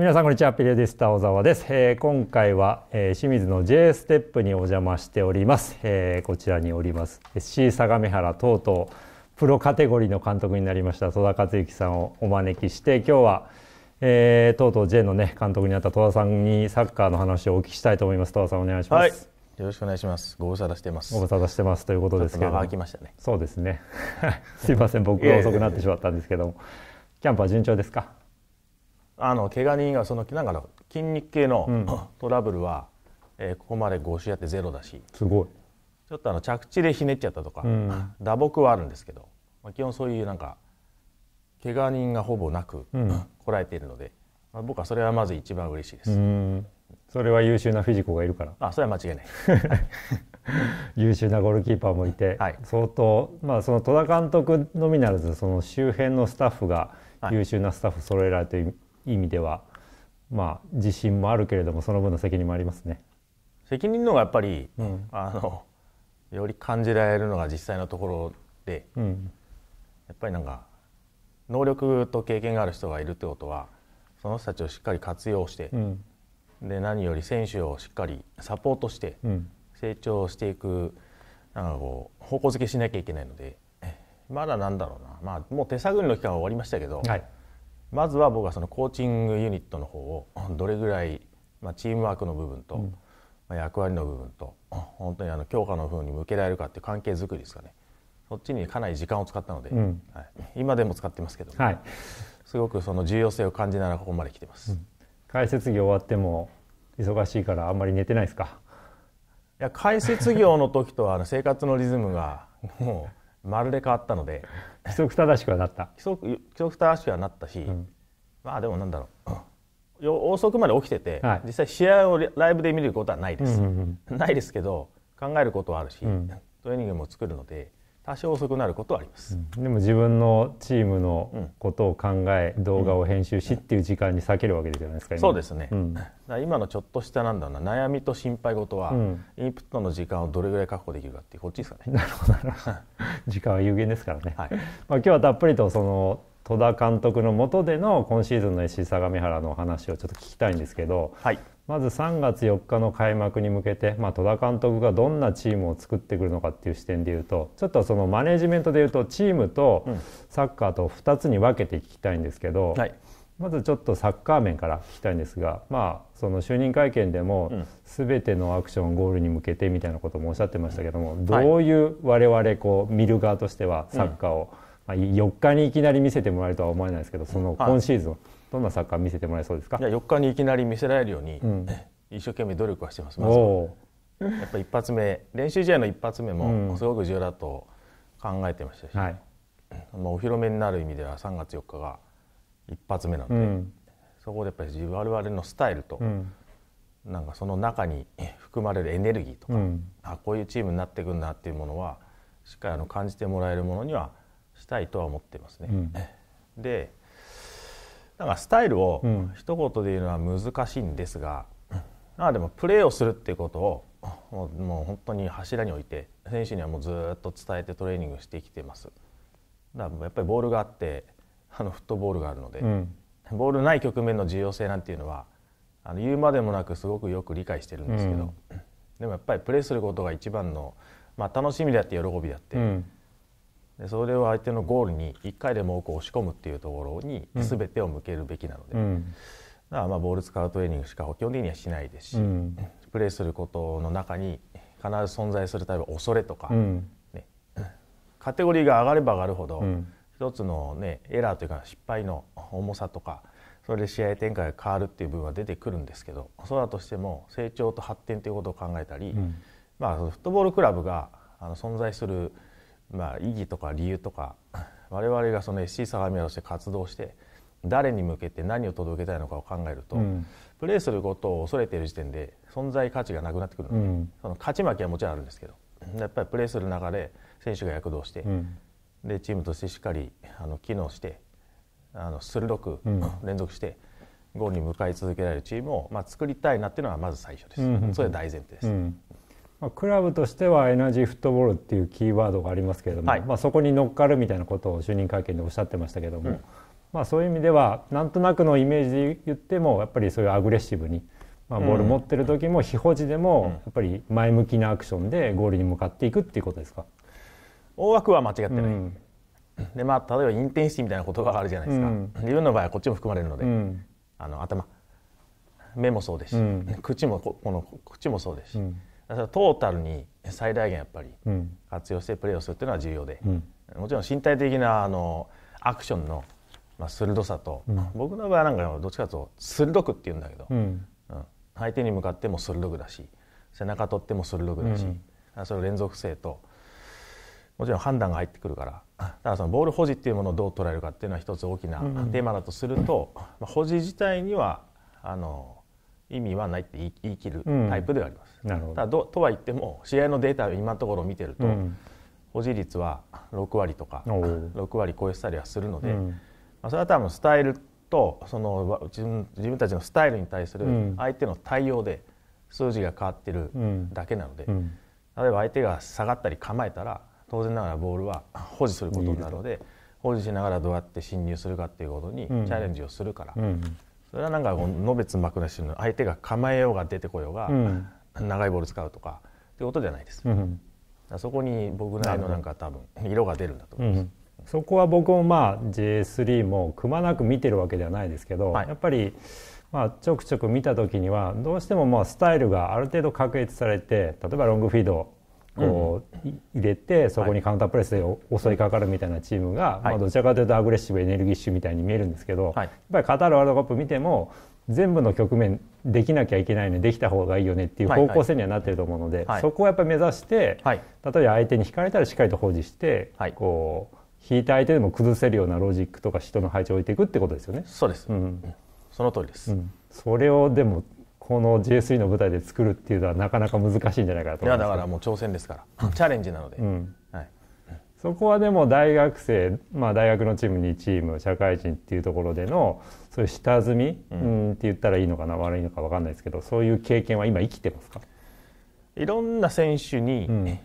皆さんこんにちはピレディスタ小澤です、えー、今回は、えー、清水の J ステップにお邪魔しております、えー、こちらにおります SC 相模原とうとうプロカテゴリーの監督になりました戸田克之さんをお招きして今日は、えー、とうとう J のね監督になった戸田さんにサッカーの話をお聞きしたいと思います戸田さんお願いします、はい、よろしくお願いしますご無沙汰してますご無沙汰してますということですけども、ね、そうですね すいません僕が遅くなってしまったんですけどもキャンプは順調ですかあの怪我人がそのなんか筋肉系の、うん、トラブルは、えー、ここまで5試合ってゼロだしすごいちょっとあの着地でひねっちゃったとか、うん、打撲はあるんですけど、まあ、基本そういうなんか怪我人がほぼなく、うん、こらえているので、まあ、僕はそれはまず一番嬉しいです。それは優秀なフィジコがいるから。あ、それは間違いない。優秀なゴールキーパーもいて、はい、相当、まあ、その戸田監督のみならずその周辺のスタッフが優秀なスタッフ揃えられて意味ではまあ自信もあるけれどもその分の責任もありますね。責任のがやっぱり、うん、あのより感じられるのが実際のところで、うん、やっぱりなんか能力と経験がある人がいるってことはその人たちをしっかり活用して、うん、で何より選手をしっかりサポートして成長していくなんかこう方向づけしなきゃいけないのでまだなんだろうな、まあ、もう手探りの期間は終わりましたけど、はい、まずは僕はそのコーチングユニットの方をどれぐらい、まあ、チームワークの部分と、まあ、役割の部分と本当にあの強化の風に向けられるかっていう関係づくりですかねそっちにかなり時間を使ったので、うん、はい、今でも使ってますけど、はい、すごくその重要性を感じながらここまで来てます、うん、解説業終わっても忙しいからあんまり寝てないですかいや解説業の時とはあの生活のリズムがもうまるで変わったので規則正しくはなった規則規則正しくはなったし、うん、まあでもなんだろう遅くまで起きてて、はい、実際試合をライブで見ることはないです、うんうんうん、ないですけど考えることはあるし、うん、トレーニングも作るので多少遅くなることはあります、うん、でも自分のチームのことを考え、うん、動画を編集しっていう時間に避けるわけじゃないですか、そうですね、うん、今のちょっとしたなんだろうな悩みと心配事は、インプットの時間をどれぐらい確保できるかってこっちですかねなるほど時間は有限ですからね、はいまあ、今日はたっぷりとその戸田監督のもとでの今シーズンの SC 相模原のお話をちょっと聞きたいんですけど、はい、まず3月4日の開幕に向けて、まあ、戸田監督がどんなチームを作ってくるのかっていう視点でいうとちょっとそのマネジメントでいうとチームとサッカーと2つに分けて聞きたいんですけど、うんはい、まずちょっとサッカー面から聞きたいんですが、まあ、その就任会見でも全てのアクションゴールに向けてみたいなこともおっしゃってましたけども、どういう我々こう見る側としてはサッカーを、うん、まあ、4日にいきなり見せてもらえるとは思えないですけどその今シーズン、どんなサッカー見せてもらえそうですかい、ゃあ4日にいきなり見せられるように、うん、一生懸命努力はしてます、ま、やっぱ一発目練習試合の一発目もすごく重要だと考えてましたし、うんはい、まあ、お披露目になる意味では3月4日が一発目なので、うん、そこでやっぱり我々のスタイルと、うん、なんかその中に含まれるエネルギーとか、あこういうチームになっていくんだっていうものはしっかりあの感じてもらえるものにはしたいとは思ってますね。うん、でなんかスタイルを一言で言うのは難しいんですが、うん、まあでもプレーをするっていうことをもうもう本当に柱に置いて選手にはもうずっと伝えてトレーニングしてきてます。だからやっぱりボールがあってあのフットボールがあるので、うん、ボールない局面の重要性なんていうのはあの言うまでもなくすごくよく理解してるんですけど、うん、でもやっぱりプレーすることが一番の、まあ、楽しみであって喜びであって、うん、でそれを相手のゴールに1回でも多く押し込むっていうところに全てを向けるべきなので、うん、だからまあボール使うトレーニングしか基本的にはしないですし、うん、プレーすることの中に必ず存在する例えば恐れとか、うん、ね、カテゴリーが上がれば上がるほど、うん、一つの、ね、エラーというか失敗の重さとかそれで試合展開が変わるっていう部分は出てくるんですけどそうだとしても成長と発展ということを考えたり、まあ、フットボールクラブがあの存在するまあ、意義とか理由とか 我々がその SC 相模原として活動して誰に向けて何を届けたいのかを考えると、うん、プレーすることを恐れている時点で存在価値がなくなってくるので、うん、その勝ち負けはもちろんあるんですけどやっぱりプレーする中で選手が躍動して、うん、でチームとしてしっかりあの機能してあの鋭く、連続してゴールに向かい続けられるチームを、まあ、作りたいなっていうのがまず最初です、それ大前提です。まあ、クラブとしてはエナジーフットボールっていうキーワードがありますけれども、はい、まあ、そこに乗っかるみたいなことを就任会見でおっしゃってましたけども、うん、まあ、そういう意味ではなんとなくのイメージで言ってもやっぱりそういうアグレッシブに、まあ、ボール持ってる時も非保持でもやっぱり前向きなアクションでゴールに向かっていくっていうことですか大枠は間違ってない、うん、でまあ、例えばインテンシティみたいな言葉があるじゃないですか、うん、自分の場合はこっちも含まれるので、うん、あの頭目もそうですし、口もこの口もそうですし。トータルに最大限やっぱり活用してプレーをするっていうのは重要で、うん、もちろん身体的なあのアクションの、まあ、鋭さと、うん、僕の場合なんかどっちかというと鋭くっていうんだけど、うん、相手に向かっても鋭くだし背中取っても鋭くだし、それ連続性ともちろん判断が入ってくるからだからそのボール保持っていうものをどう捉えるかっていうのは一つ大きなテーマだとすると、まあ、保持自体にはあの意味はないって言い切るタイプではあります。うん、なるほどただとは言っても試合のデータを今のところ見てると、うん、保持率は6割とか6割超えしたりはするので、うん、まあ、それは多分スタイルとその自分自分たちのスタイルに対する相手の対応で数字が変わってるだけなので、例えば相手が下がったり構えたら当然ながらボールは保持することになるので。保持しながらどうやって侵入するかっていうことにチャレンジをするから、うん、それはなんかのべつ幕なしの相手が構えようが出てこようが、長いボール使うとかってことじゃないです、うん、そこに僕なりのなんか多分色が出るんだと思います、うん、そこは僕もまあ J3 もくまなく見てるわけではないですけど、はい、やっぱりまあちょくちょく見た時にはどうしてももうスタイルがある程度確立されて例えばロングフィードこう、入れてそこにカウンタープレスで襲いかかるみたいなチームが、まあ、どちらかというとアグレッシブエネルギッシュみたいに見えるんですけど、やっぱりカタールワールドカップ見ても全部の局面できなきゃいけないのでできた方がいいよねっていう方向性にはなってると思うので、そこをやっぱり目指して、例えば相手に引かれたらしっかりと保持して、こう引いた相手でも崩せるようなロジックとか人の配置を置いていくってことですよね。そうです、うん、その通りです、うん、それをでもこの J3 の舞台で作るっていうのはなかなか難しいんじゃないかといやだからもう挑戦ですからチャレンジなので、うんはい、そこはでも大学生、まあ、大学のチーム2チーム社会人っていうところでのそういう下積み、うん、って言ったらいいのかな悪いのか分かんないですけどそういう経験は今生きてますかいろんな選手に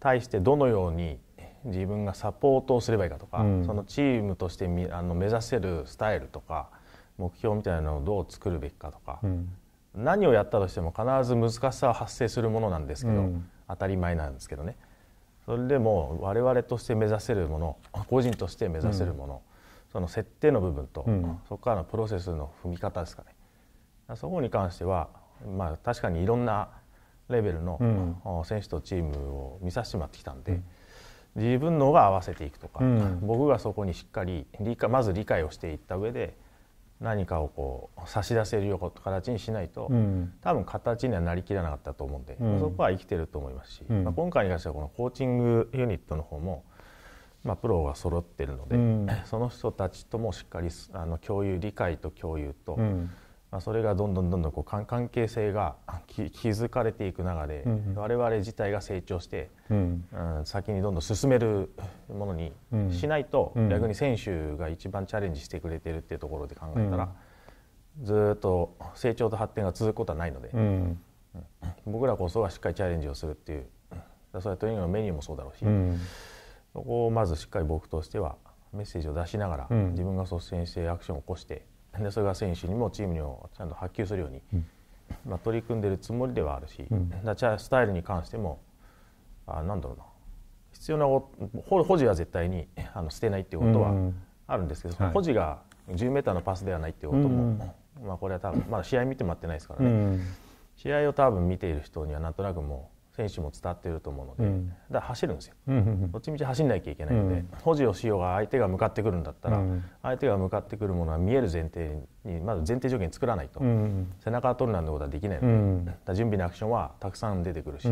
対してどのように自分がサポートをすればいいかとか、うん、そのチームとしてみあの目指せるスタイルとか目標みたいなのをどう作るべきかとか、うん、何をやったとしても必ず難しさは発生するものなんですけど、うん、当たり前なんですけどねそれでも我々として目指せるもの個人として目指せるもの、うん、その設定の部分と、うん、そこからのプロセスの踏み方ですかねそこに関しては、まあ、確かにいろんなレベルの選手とチームを見させてもらってきたんで。自分のが合わせていくとか、僕がそこにしっかり理解まず理解をしていった上で何かをこう差し出せるような形にしないと、うん、多分形にはなりきらなかったと思うんで、うん、そこは生きてると思いますし、うん、まあ、今回に関してはこのコーチングユニットの方も、まあ、プロが揃ってるので、その人たちともしっかりあの共有理解と共有と、まあ、それがどんどんどんどんこう関係性が気づかれていく中で、うん、我々自体が成長して、うん、うん、先にどんどん進めるものにしないと、うん、逆に選手が一番チャレンジしてくれてるっていうところで考えたら、ずっと成長と発展が続くことはないので、僕らこそがしっかりチャレンジをするっていうそれはトレーニングのメニューもそうだろうし、そこをまずしっかり僕としてはメッセージを出しながら、自分が率先してアクションを起こして。でそれが選手にもチームにもちゃんと発及するように、うん、まあ、取り組んでるつもりではあるし、うん、スタイルに関してもあなんだろうな必要な保持は絶対に あの捨てないっていうことはあるんですけど、うん、保持が10メーターのパスではないっていうことも、うん、まあ、これは多分まだ試合見てもらってないですからね、試合を多分見ている人にはなんとなくも選手も伝わっていると思うので、うん、だから走るんですよ、うんうんうん、どっちみち走んなきゃいけないので、うん、保持をしようが相手が向かってくるんだったら、うん、相手が向かってくるものは見える前提にまず前提条件作らないと、うんうん、背中を取るなんてことはできないので、準備のアクションはたくさん出てくるし、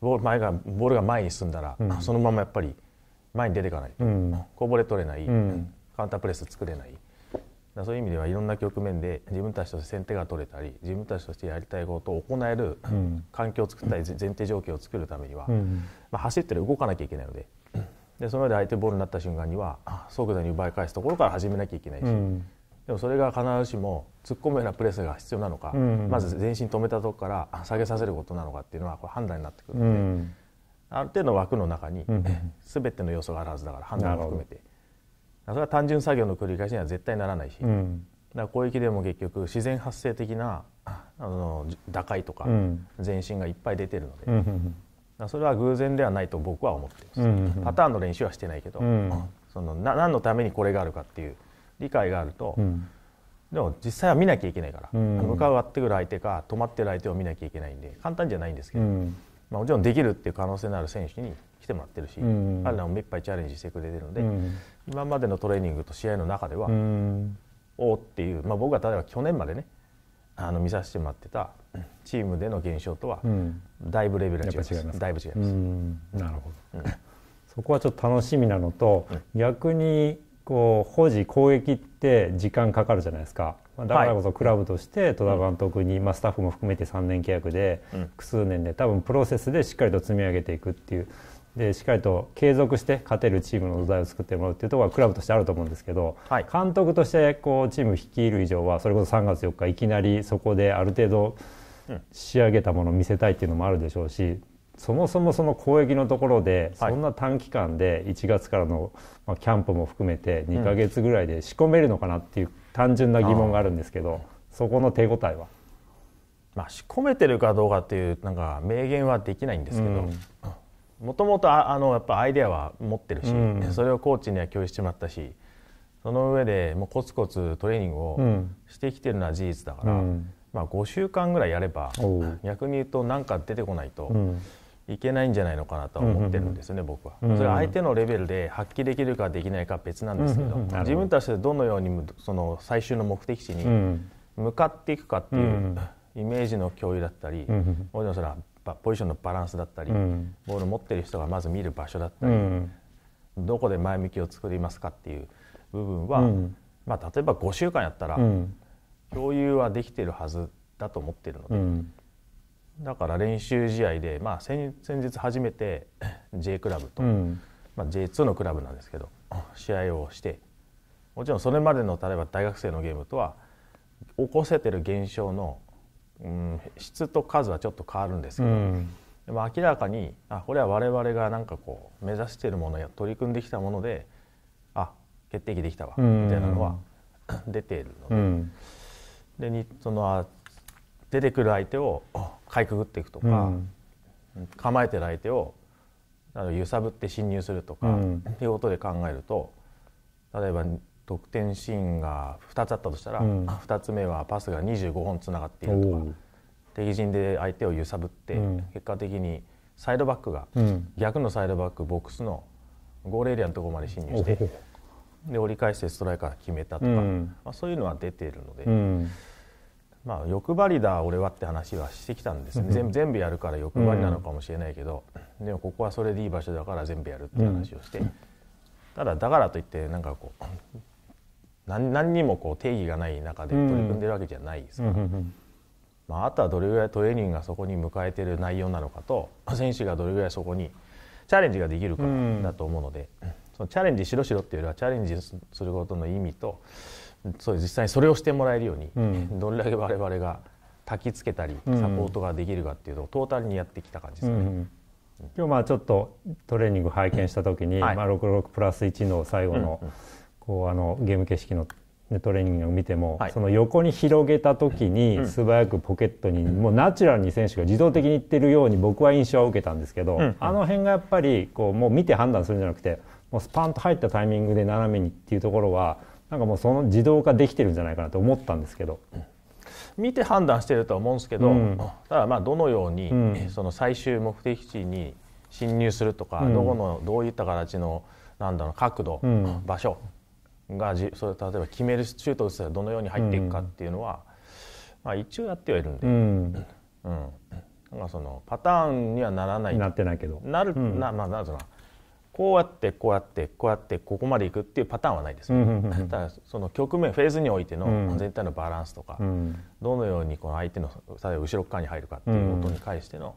ボール前がボールが前に進んだら、そのままやっぱり前に出ていかないと、こぼれ取れない、カウンタープレス作れない、そういう意味ではいろんな局面で自分たちとして先手が取れたり自分たちとしてやりたいことを行える環境を作ったり前提条件を作るためには、まあ、走ってる動かなきゃいけないのででその上で相手ボールになった瞬間には速度に奪い返すところから始めなきゃいけないし、でもそれが必ずしも突っ込むようなプレスが必要なのか、まず前進止めたとこから下げさせることなのかっていうのはこれ判断になってくるので、ある程度枠の中に全ての要素があるはずだから判断も含めて。それは単純作業の繰り返しには絶対ならないし、うん、だから広域でも結局自然発生的なあの打開とか前進がいっぱい出てるので、うん、それは偶然ではないと僕は思ってます、うん、パターンの練習はしてないけど、そのな何のためにこれがあるかっていう理解があると、でも実際は見なきゃいけないから、向かうってくる相手か止まってる相手を見なきゃいけないんで簡単じゃないんですけど、まあ、もちろんできるっていう可能性のある選手に来てもらってるし、彼らも目いっぱいチャレンジしてくれてるので。今までのトレーニングと試合の中ではおっていう、まあ、僕は例えば去年までねあの見させてもらってたチームでの現象とはだいぶレベルが違います,、だいぶ違いますなるほど、うん、そこはちょっと楽しみなのと、うん、逆にこう保持攻撃って時間かかるじゃないですかだからこそクラブとして戸田監督に、まあ、スタッフも含めて3年契約で複数年で多分プロセスでしっかりと積み上げていくっていうでしっかりと継続して勝てるチームの土台を作ってもらうっていうところはクラブとしてあると思うんですけど、はい、監督としてこうチーム率いる以上はそれこそ3月4日いきなりそこである程度仕上げたものを見せたいっていうのもあるでしょうしそもそもその攻撃のところでそんな短期間で1月からのまキャンプも含めて2か月ぐらいで仕込めるのかなっていう単純な疑問があるんですけどそこの手応えはまあ仕込めてるかどうかっていうなんか明言はできないんですけど、うんもともとあのやっぱアイデアは持ってるし、うん、それをコーチには共有してもらったしその上でもうコツコツトレーニングをしてきてるのは事実だから、うん、まあ、5週間ぐらいやれば逆に言うと何か出てこないと。いけないんじゃないのかなと思ってるんですよね、うん僕は。それは相手のレベルで発揮できるかできないか別なんですけど、うん自分たちでどのようにその最終の目的地に向かっていくかっていう、イメージの共有だったり、もちろんそれはポジションのバランスだったり、うん、ボール持ってる人がまず見る場所だったり、うん、どこで前向きを作りますかっていう部分は、うん、まあ、例えば5週間やったら、共有はできてるはずだと思ってるので、だから練習試合で、まあ先、先日初めて J クラブと、まあ、J2 のクラブなんですけど試合をしてもちろんそれまでの例えば大学生のゲームとは起こせてる現象のうん、質と数はちょっと変わるんですけど、うん、でも明らかにあこれは我々が何かこう目指しているものや取り組んできたものであ決定機できたわ、みたいなのは 出ているので,、でにその出てくる相手をかいくぐっていくとか、構えてる相手を揺さぶって侵入するとか、っていうことで考えると例えば得点シーンが2つあったとしたら、うん、2つ目はパスが25本つながっているとか敵陣で相手を揺さぶって、うん、結果的にサイドバックが、うん、逆のサイドバックボックスのゴールエリアのところまで進入してで折り返してストライカー決めたとか、うん、まあ、そういうのは出ているので。まあ、欲張りだ俺はって話はしてきたんですね、全部全部やるから欲張りなのかもしれないけど、でもここはそれでいい場所だから全部やるって話をして、ただだからといってなんかこう何何にもこう定義がない中で取り組んでるわけじゃないですから、まあ、あとはどれぐらいトレーニングがそこに迎えてる内容なのかと選手がどれぐらいそこにチャレンジができるかだと思うので、そのチャレンジしろしろっていうよりはチャレンジすることの意味とそう実際にそれをしてもらえるように、どれだけ我々が焚きつけたりサポートができるかっていうのをトータルにやってきた感じですね。うんうん今日まあちょっとトレーニング拝見した時に、まあ、66プラス1の最後のこうあのゲーム形式のトレーニングを見ても、はい、その横に広げた時に素早くポケットに、うん、もうナチュラルに選手が自動的にいってるように僕は印象を受けたんですけど、うん、あの辺がやっぱりこうもう見て判断するんじゃなくてもうスパンと入ったタイミングで斜めにっていうところはなんかもうその自動化できてるんじゃないかなと思ったんですけど。見て判断してるとは思うんですけど、うん、ただまあどのように、その最終目的地に侵入するとか、どこのどういった形のなんだろう角度、場所がじそれ例えば決めるシュートを打つとどのように入っていくかっていうのは、まあ、一応やってはいるんで、うんなんかそのパターンにはならないなってないけどなる、なまあなんつうのこうやってこうやってこうやってここまでいくっていうパターンはないです、うた だその局面フェーズにおいての全体のバランスとか、どのようにこの相手の例えば後ろ側に入るかっていうことに関しての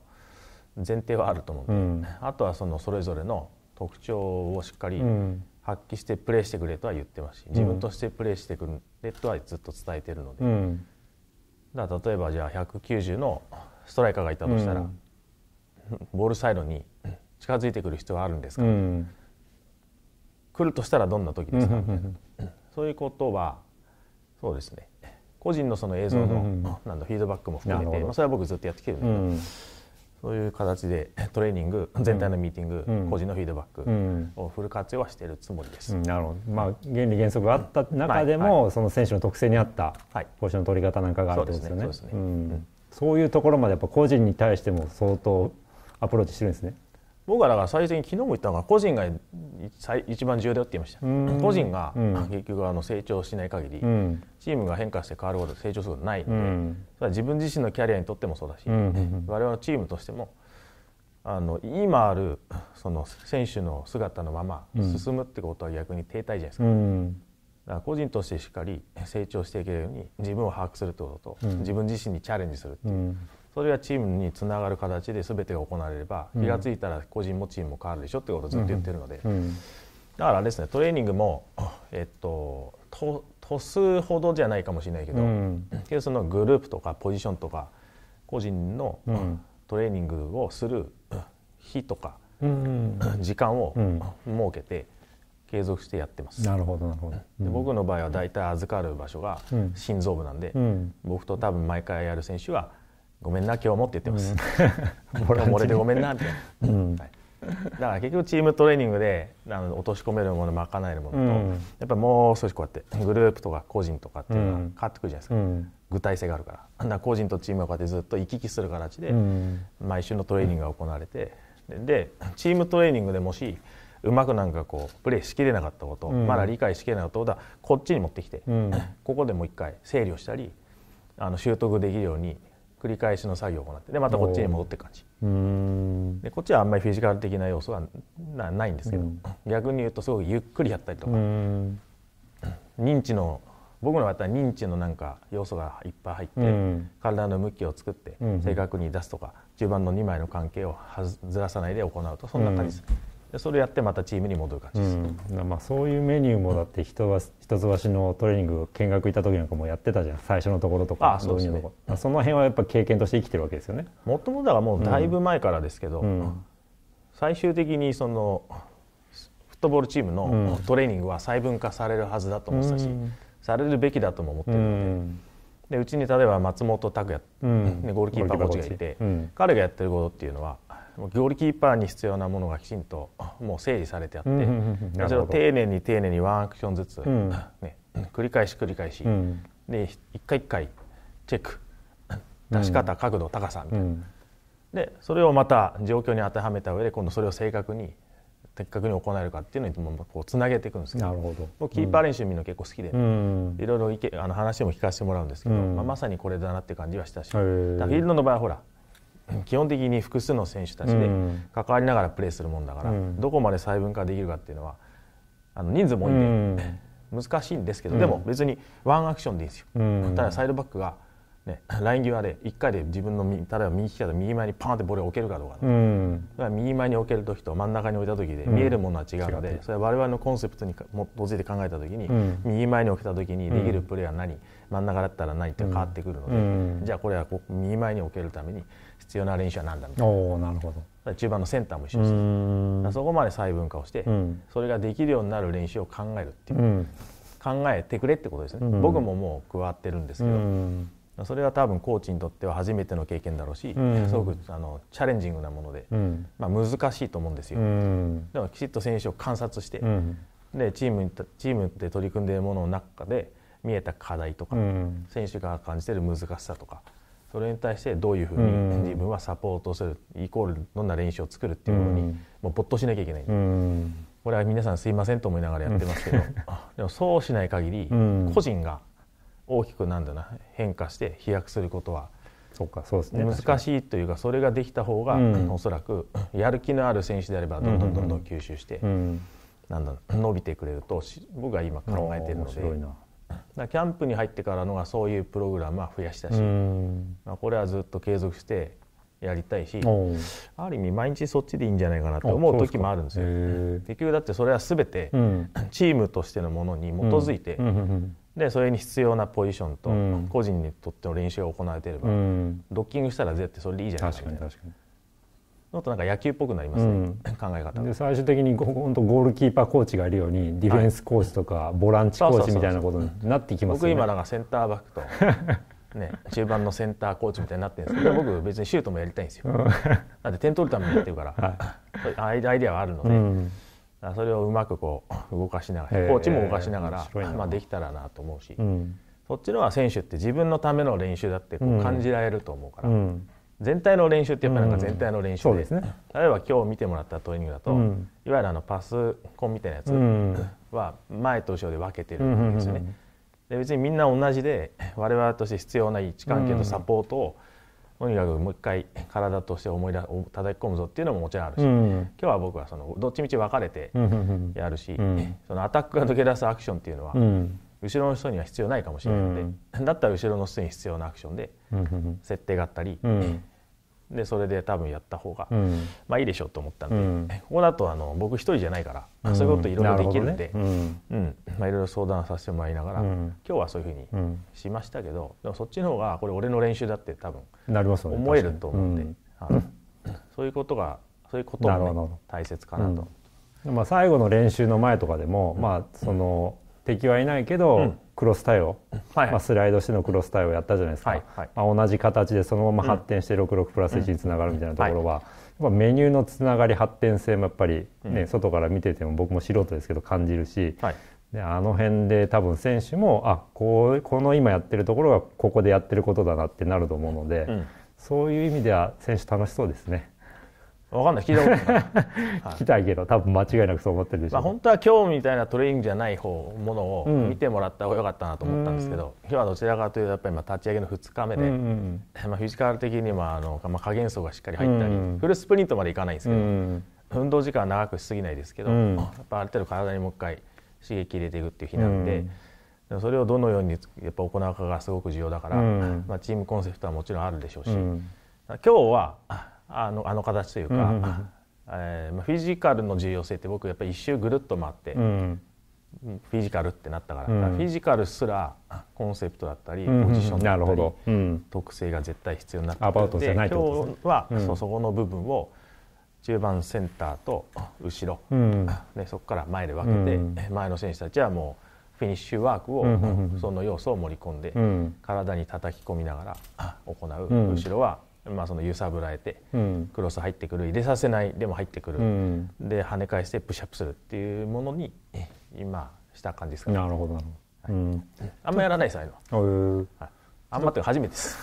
前提はあると思うんで、あとはそのそれぞれの特徴をしっかり、うん発揮してプレーしてくれとは言ってますし自分としてプレーしてくれとはずっと伝えてるので、うん、だ例えばじゃあ190のストライカーがいたとしたら、うん、ボールサイドに近づいてくる必要はあるんですか、うん、来るとしたらどんな時ですか、そういうことはそうですね個人のその映像の、なんだフィードバックも含めて、まあ、それは僕ずっとやってきてるんで。そういう形で トレーニング全体のミーティング、うん、個人のフィードバックをフル活用はしているつもりです、うん、なるほど、まあ、原理原則があった中でも、はいはい、その選手の特性に合ったポジションの取り方なんかがあるんですよね。そういうところまでやっぱ個人に対しても相当アプローチしてるんですね。僕はだから最初に昨日も言ったのが個人が一番重要だって言いました個人が、結局あの成長しない限り、チームが変化して変わるほど成長することないので、自分自身のキャリアにとってもそうだし、我々のチームとしてもあの今あるその選手の姿のまま進むってことは逆に停滞じゃないですか、だから個人としてしっかり成長していけるように自分を把握するってことと、自分自身にチャレンジするっていう。それがチームにつながる形で全てが行われれば、気が付いたら個人もチームも変わるでしょってことをずっと言ってるので、だからですねトレーニングも、えっと、と歩数ほどじゃないかもしれないけど、けそのグループとかポジションとか個人の、トレーニングをする日とか、時間を設けて継続してやってます。なるほどなるほど。で僕の場合は大体預かる場所が心臓部なんで、僕と多分毎回やる選手はごめんな今日もって言ってます、漏れてごめんなだから結局チームトレーニングであの落とし込めるもの賄えるものと、うん、やっぱりもう少しこうやってグループとか個人とかっていうのが変わってくるじゃないですか、うん、具体性があるからあんな個人とチームがこうやってずっと行き来する形で、毎週のトレーニングが行われてでチームトレーニングでもしうまくなんかこうプレーしきれなかったこと、まだ理解しきれなかったことはこっちに持ってきて、ここでもう一回整理をしたりあの習得できるように繰り返しの作業を行ってでまたこっちに戻っていく感じでこっちはあんまりフィジカル的な要素はないんですけど、うん、逆に言うとすごくゆっくりやったりとか認知の僕の場合は認知のなんか要素がいっぱい入って、体の向きを作って正確に出すとか、中盤の2枚の関係をずらさないで行うとそんな感じです。でそれやってまたチームに戻る感じです、うん、まあ、そういうメニューもだって人は、橋のトレーニング見学行った時なんかもやってたじゃん最初のところとかそうですね、その辺はやっぱ経験として生きてるわけですよねもともとはもうだいぶ前からですけど、うん、最終的にそのフットボールチームのトレーニングは細分化されるはずだと思ってたし、されるべきだとも思ってるので。でうちに例えば松本拓也、うん、ゴールキーパーコーチがいて、うん、彼がやってることっていうのはゴールキーパーに必要なものがきちんともう整理されてあって、それを丁寧に丁寧にワンアクションずつ、うん、ね、繰り返し繰り返し、うん、で一回一回チェック出し方、角度高さみたいな、うん、でそれをまた状況に当てはめた上で今度それを正確に的確に行えるかっていうのにもこうつなげていくんですけどなるほど僕キーパー練習見るの結構好きで、うん、いろいろあの話も聞かせてもらうんですけど、まあ、まさにこれだなって感じはしたし、フィールドの場合はほら基本的に複数の選手たちで関わりながらプレーするもんだから、どこまで細分化できるかっていうのはあの人数もいて、難しいんですけど、でも別にワンアクションでいいですよ、ただサイドバックが、ね、ライン際で1回で自分の例えば右利きだ右前にパンってボレーを置けるかどうか,、うん、右前に置ける時と真ん中に置いた時で見えるものは違うので、それは我々のコンセプトに基づいて考えた時に、右前に置けた時にできるプレーは何、真ん中だったら何って変わってくるので、じゃあこれはこう右前に置けるために必要な練習は何だみたいななるほど中盤のセンターも一緒ですそこまで細分化をして、うん、それができるようになる練習を考えるっていう、うん、考えてくれってことですね、うん、僕ももう加わってるんですけど、それは多分コーチにとっては初めての経験だろうし、すごくあのチャレンジングなもので、まあ、難しいと思うんですよ、でもきちっと選手を観察して、でチームチームで取り組んでいるものの中で見えた課題とか、選手が感じている難しさとかそれに対してどういうふうに自分はサポートする、うん、イコールどんな練習を作るっていうものに、もう没頭しなきゃいけない、うん、これは皆さんすいませんと思いながらやってますけど でもそうしない限り個人が大きくなんだな変化して飛躍することはそうかそうです、ね、難しいというかそれができた方が、うおそらくやる気のある選手であればどんどんどんどん吸収して、なんだ伸びてくれると僕は今考えてるので。だキャンプに入ってからのがそういうプログラムは増やしたし、まあ、これはずっと継続してやりたいしある意味毎日そっちでいいんじゃないかなと思う時もあるんですよ。結局だってそれは全て チームとしてのものに基づいて、でそれに必要なポジションと個人にとっての練習が行われていれば、ドッキングしたら絶対それでいいじゃないですか、にもっとなんか野球っぽくなりますね、うん、考え方で最終的に本当ゴールキーパーコーチがいるようにディフェンスコーチとかボランチコーチみたいなことになってきますね僕今なんかセンターバックと、ね、中盤のセンターコーチみたいになってるんですけど僕別にシュートもやりたいんですよ、なん、だって点取るためにやってるから、はい、アイデアはあるので、うん、それをうまくこう動かしながらコーチも動かしながら、まあ、できたらなと思うし、うん、そっちのは選手って自分のための練習だってこう感じられると思うから。うん全体の練習ってやっぱりなんか全体の練習で,、ですね、例えば今日見てもらったトレーニングだと、いわゆるあのパスコンみたいなやつは前と後ろで分けてるんですよね。で別にみんな同じで我々として必要な位置関係とサポートをとにかくもう一回体として思い叩き込むぞっていうのももちろんあるし、今日は僕はそのどっちみち分かれてやるし、そのアタックが抜け出すアクションっていうのは、後ろの人には必要ないかもしれないので、うん、だったら後ろの人に必要なアクションで設定があったり、うん、でそれで多分やった方が、うん、まあいいでしょうと思ったんで、ここだとあの僕一人じゃないから、そういうこといろいろできるんでいろいろ相談させてもらいながら、今日はそういうふうにしましたけどでもそっちの方がこれ俺の練習だって多分思えると思うんで、ね、そういうことがそういうことも、ね、大切かなと。まあ、最後の練習の前とかでも、まあその敵はいないけど、うん、クロス対応、はいまあ、スライドしてのクロス対応やったじゃないですか、はいはい、まあ、同じ形でそのまま発展して66プラス1につながるみたいなところは、やっぱメニューのつながり発展性もやっぱりね、ね、うん、外から見てても僕も素人ですけど感じるし、はい、であの辺で多分選手もあこうこの今やってるところがここでやってることだなってなると思うので、うん、そういう意味では選手楽しそうですね。分かんない聞いたことない 聞きたいけど、はい、多分間違いなくそう思ってるでしょう、まあ、本当は今日みたいなトレーニングじゃない方ものを見てもらった方が良かったなと思ったんですけど、うん、今日はどちらかというとやっぱり立ち上げの2日目で、うんうんまあ、フィジカル的にもあの、まあ、加減層がしっかり入ったり、うんうん、フルスプリントまでいかないんですけど、うん、運動時間は長くしすぎないですけど、うん、やっぱある程度体にもう一回刺激入れていくっていう日なんで。それをどのようにやっぱ行うかがすごく重要だから、まあ、チームコンセプトはもちろんあるでしょうし、今日はあのあの形というか、うんうんうん、えー、フィジカルの重要性って僕やっぱり一周ぐるっと回って、うん、フィジカルってなったからうん、からフィジカルすらコンセプトだったり、ポジションだったり、うん、特性が絶対必要になってくるで今日は、そそこの部分を中盤センターと後ろ、うん、でそこから前で分けて、前の選手たちはもうフィニッシュワークを、その要素を盛り込んで、体に叩き込みながら行う、後ろはまあ、その揺さぶられて、クロス入ってくる入れさせないでも入ってくる、うん、で跳ね返してプッシュアップするっていうものに今した感じですかねなるほど、はいうん、あんまやらないですああいうはい、あんまって初めてです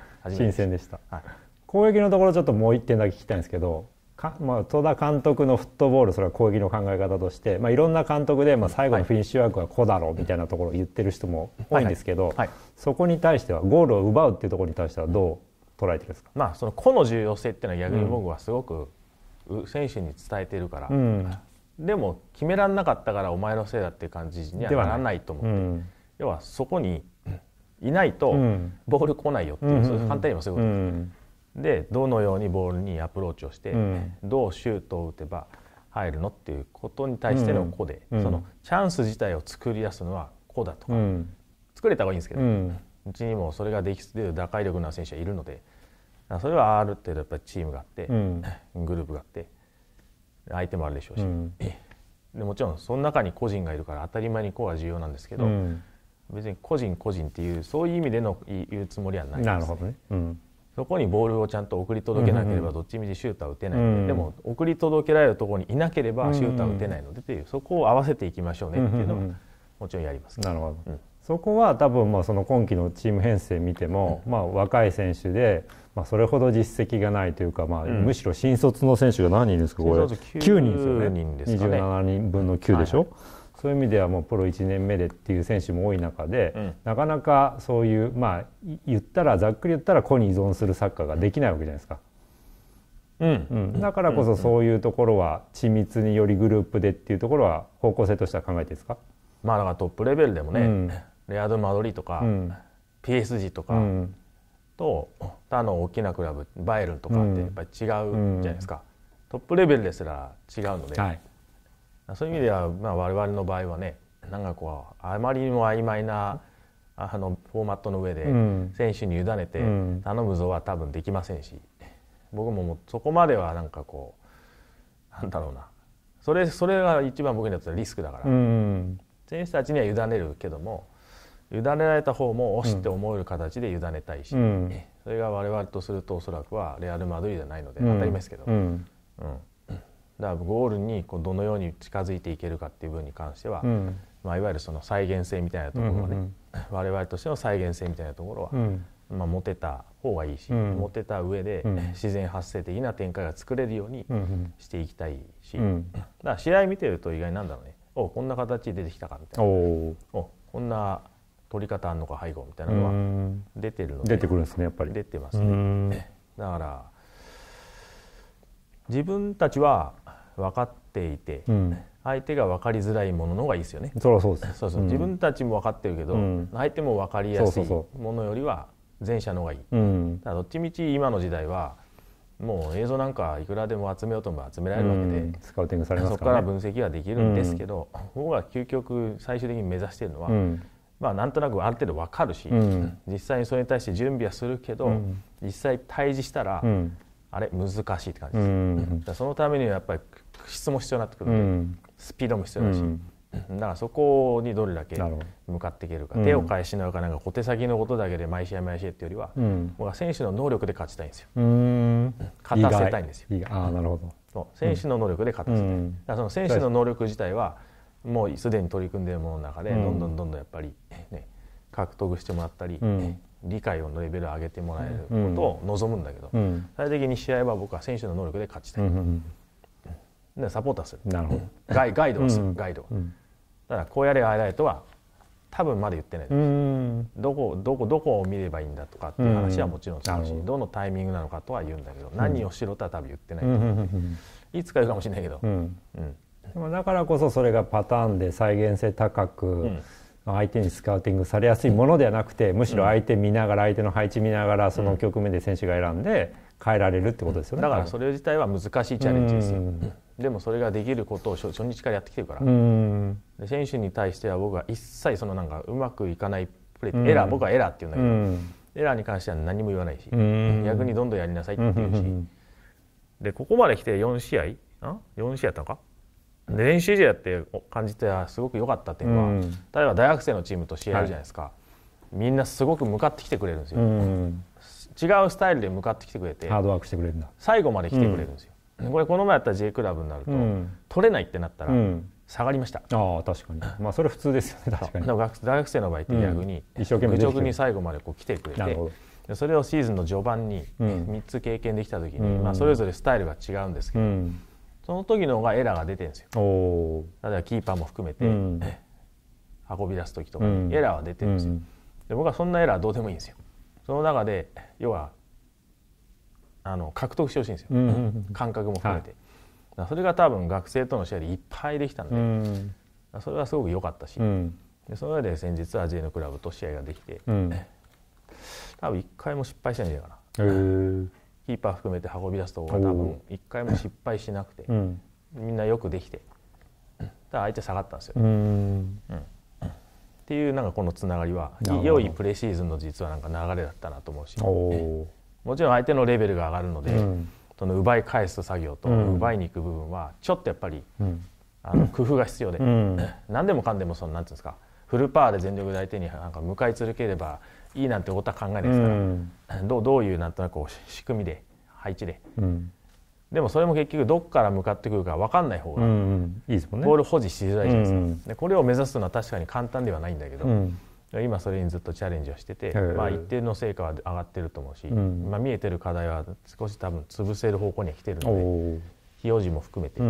新鮮でした、はい、攻撃のところちょっともう一点だけ聞きたいんですけどか、まあ、戸田監督のフットボールそれは攻撃の考え方として、まあ、いろんな監督で、まあ、最後のフィニッシュワークはこうだろうみたいなところを言ってる人も多いんですけど、はいはいはい、そこに対してはゴールを奪うっていうところに対してはどう捉えてるんですかまあその個の重要性っていうのは逆に僕はすごく、選手に伝えてるから、うん、でも決められなかったからお前のせいだっていう感じにはならないと思って、うん、要はそこにいないとボール来ないよっていう、うん、そういう反対にもそういうことで,、うんでどのようにボールにアプローチをして、どうシュートを打てば入るのっていうことに対しての個で、そのチャンス自体を作り出すのは個だとか、作れた方がいいんですけど、うちにもそれができる打開力の選手はいるので。それはある程度やっぱりチームがあって、うん、グループがあって相手もあるでしょうし、うん、でもちろんその中に個人がいるから当たり前にこうは重要なんですけど、うん、別に個人個人っていうそういう意味での言うつもりはないです、ね、なるほどね、そこにボールをちゃんと送り届けなければどっちみちシュートは打てないので、でも送り届けられるところにいなければシュートは打てないのでっていう、そこを合わせていきましょうねっていうのはもちろんやります、ね、なるほど、そこは多分まあその今季のチーム編成見ても、まあ、若い選手でまあ、それほど実績がないというか、まあ、むしろ新卒の選手が何人ですか、これ、9人ですよね、人27人分の9でしょ、そういう意味ではもうプロ1年目でっていう選手も多い中で、なかなかそういう、まあ、言ったら、ざっくり言ったら、個に依存するサッカーができないわけじゃないですか。うんだからこそそういうところは緻密によりグループでっていうところは方向性としては考えていいですかまあだからトップレベルでもね、レアド・マドリとか、PSG とか、と他の大きなクラブバイエルンとかってやっぱり違うじゃないですか、トップレベルですら違うので、はい、そういう意味では、まあ、我々の場合はねなんかこうあまりにも曖昧なあのフォーマットの上で選手に委ねて頼むぞは多分できませんし僕ももうそこまではなんかこうなんだろうなそれそれが一番僕にとってはリスクだから、選手たちには委ねるけども委ねられた方も押して思える形で委ねたいし、うん、それが我々とするとおそらくはレアル・マドリードじゃないので当たり前ですけど、うん、うん、だからゴールにこうどのように近づいていけるかっていう分に関しては、うん、まあ、いわゆるその再現性みたいなところはね、うんうん、我々としての再現性みたいなところは、まあ、持てた方がいいし、持てた上で自然発生的な展開が作れるようにしていきたいし、だから試合見てると意外なんだろうねおこんな形で出てきたかみたいなおこんな取り方あんのか配合みたいなのは出てるので出てくるんですねやっぱり出てますねだから自分たちは分かっていて、うん、相手が分かりづらいものの方がいいですよねそそうですそうそう、うん、自分たちも分かってるけど、うん、相手も分かりやすいものよりは前者の方がいい、うん、だどっちみち今の時代はもう映像なんかいくらでも集めようとも集められるわけで、うん、スカウティングされます、ね、そこから分析はできるんですけど、僕が究極最終的に目指してるのは、まあ、なんとなくある程度わかるし、うん、実際にそれに対して準備はするけど、うん、実際対峙したら、うん、あれ難しいって感じです、うんうん、そのためにはやっぱり質も必要になってくるので、スピードも必要だし、だからそこにどれだけ向かっていけるか手を返しながらなんか小手先のことだけで毎試合毎試合っていうよりは、僕は選手の能力で勝ちたいんですよ勝たせたいんですよあなるほど選手の能力で勝たせたい、その選手の能力自体はもうすでに取り組んでいるものの中で、どんどんどんどんやっぱり、ね、獲得してもらったり、理解のレベルを上げてもらえることを望むんだけど、最終的に試合は僕は選手の能力で勝ちたい、でサポーターするなるほどガイガイドをする、ガイドを、だからこうやれあれだとは多分まだ言ってないですどこどこどこを見ればいいんだとかっていう話はもちろんするし、どのタイミングなのかとは言うんだけど、何をしろとは多分言ってないと思う、いつか言うかもしれないけど、うんでもだからこそそれがパターンで再現性高く、相手にスカウティングされやすいものではなくてむしろ相手見ながら相手の配置見ながらその局面で選手が選んで変えられるってことですよね、だからそれ自体は難しいチャレンジですよ、でもそれができることを初日からやってきてるから、選手に対しては僕は一切そのなんかうまくいかないプレー、エラー僕はエラーって言うんだけど、エラーに関しては何も言わないし、逆にどんどんやりなさいって言うし、でここまで来て4試合あ4試合やったのか練習試合って感じてすごく良かった点は、うん、例えば大学生のチームと試合やるじゃないですか、はい、みんなすごく向かってきてくれるんですよ、うん違うスタイルで向かってきてくれてハードワークしてくれるんだ最後まで来てくれるんですよ、うん、これこの前やった J クラブになると、うん、取れないってなったら、下がりましたああ確かにまあそれ普通ですよね確かに大学生の場合って逆に、一生懸命愚直に最後までこう来てくれてそれをシーズンの序盤に3つ経験できた時に、まあ、それぞれスタイルが違うんですけど、その時の方がエラーが出てるんですよ例えばキーパーも含めて、うん、運び出す時とかエラーは出てるんですよ、で僕はそんなエラーどうでもいいんですよその中で要はあの獲得してほしいんですよ、感覚も含めて、はい、それが多分学生との試合でいっぱいできたので、それはすごく良かったし、でその上で先日は J のクラブと試合ができて、うん、多分1回も失敗したんじゃないかな。キーパー含めて運び出すと多分一回も失敗しなくて、うん、みんなよくできてだ相手下がったんですよ、ねうん、っていうなんかこのつながりは良いプレシーズンの実はなんか流れだったなと思うし、もちろん相手のレベルが上がるので、うん、その奪い返す作業と奪いに行く部分はちょっとやっぱり、あの 工夫が必要で、何でもかんでもそのなんていうんですかフルパワーで全力で相手になんか向かい続ければいいなんてことは考えないですから、うん、どうどういうなんとなく仕組みで配置で、うん、でもそれも結局どこから向かってくるか分かんない方が、いいですもんね、ボール保持しづらいじゃないですか、うん、でこれを目指すのは確かに簡単ではないんだけど、今それにずっとチャレンジをしてて、まあ、一定の成果は上がってると思うし、まあ、見えてる課題は少し多分潰せる方向には来てるので費用時も含めて。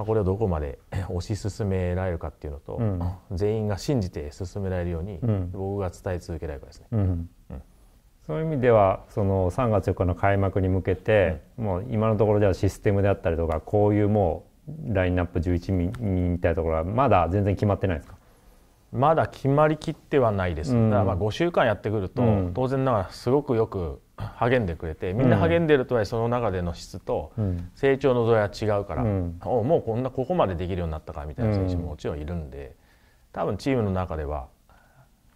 まあ、これをどこまで 推し進められるかっていうのと、うん、全員が信じて進められるように、僕が伝え続けられるかですね。うんそういう意味ではその3月4日の開幕に向けて、もう今のところではシステムであったりとかこういうもうラインナップ11人みたいなところはまだ全然決まってないですかまだ決まりきってはないです、うん、だからまあ5週間やってくると、当然ながらすごくよく励んでくれてみんな励んでるとはいえその中での質と成長の度合いは違うから、うん、もうこんなここまでできるようになったかみたいな選手ももちろんいるんで多分チームの中では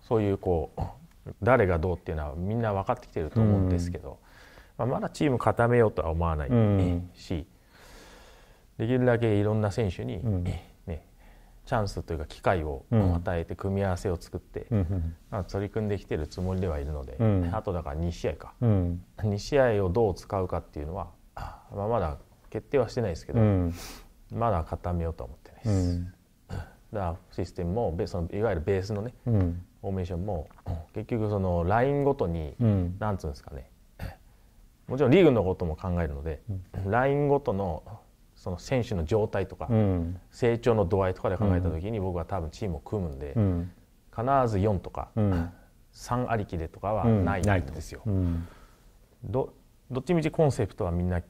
そういうこう誰がどうっていうのはみんな分かってきてると思うんですけど、まあ、まだチーム固めようとは思わないし、できるだけいろんな選手に、うんチャンスというか機会を与えて組み合わせを作って、取り組んできてるつもりではいるので、あとだから2試合か、うん、2試合をどう使うかっていうのは、まあ、まだ決定はしてないですけど、まだ固めようとは思ってないです。だからシステムもそのいわゆるベースのね、フォーメーションも結局そのラインごとに、うなんつうんですかねもちろんリーグのことも考えるので、ラインごとのその選手の状態とか、成長の度合いとかで考えた時に僕は多分チームを組むんで、必ず4とか、3ありきでとかはないんですよ。どどっちみちコンセプトはみんな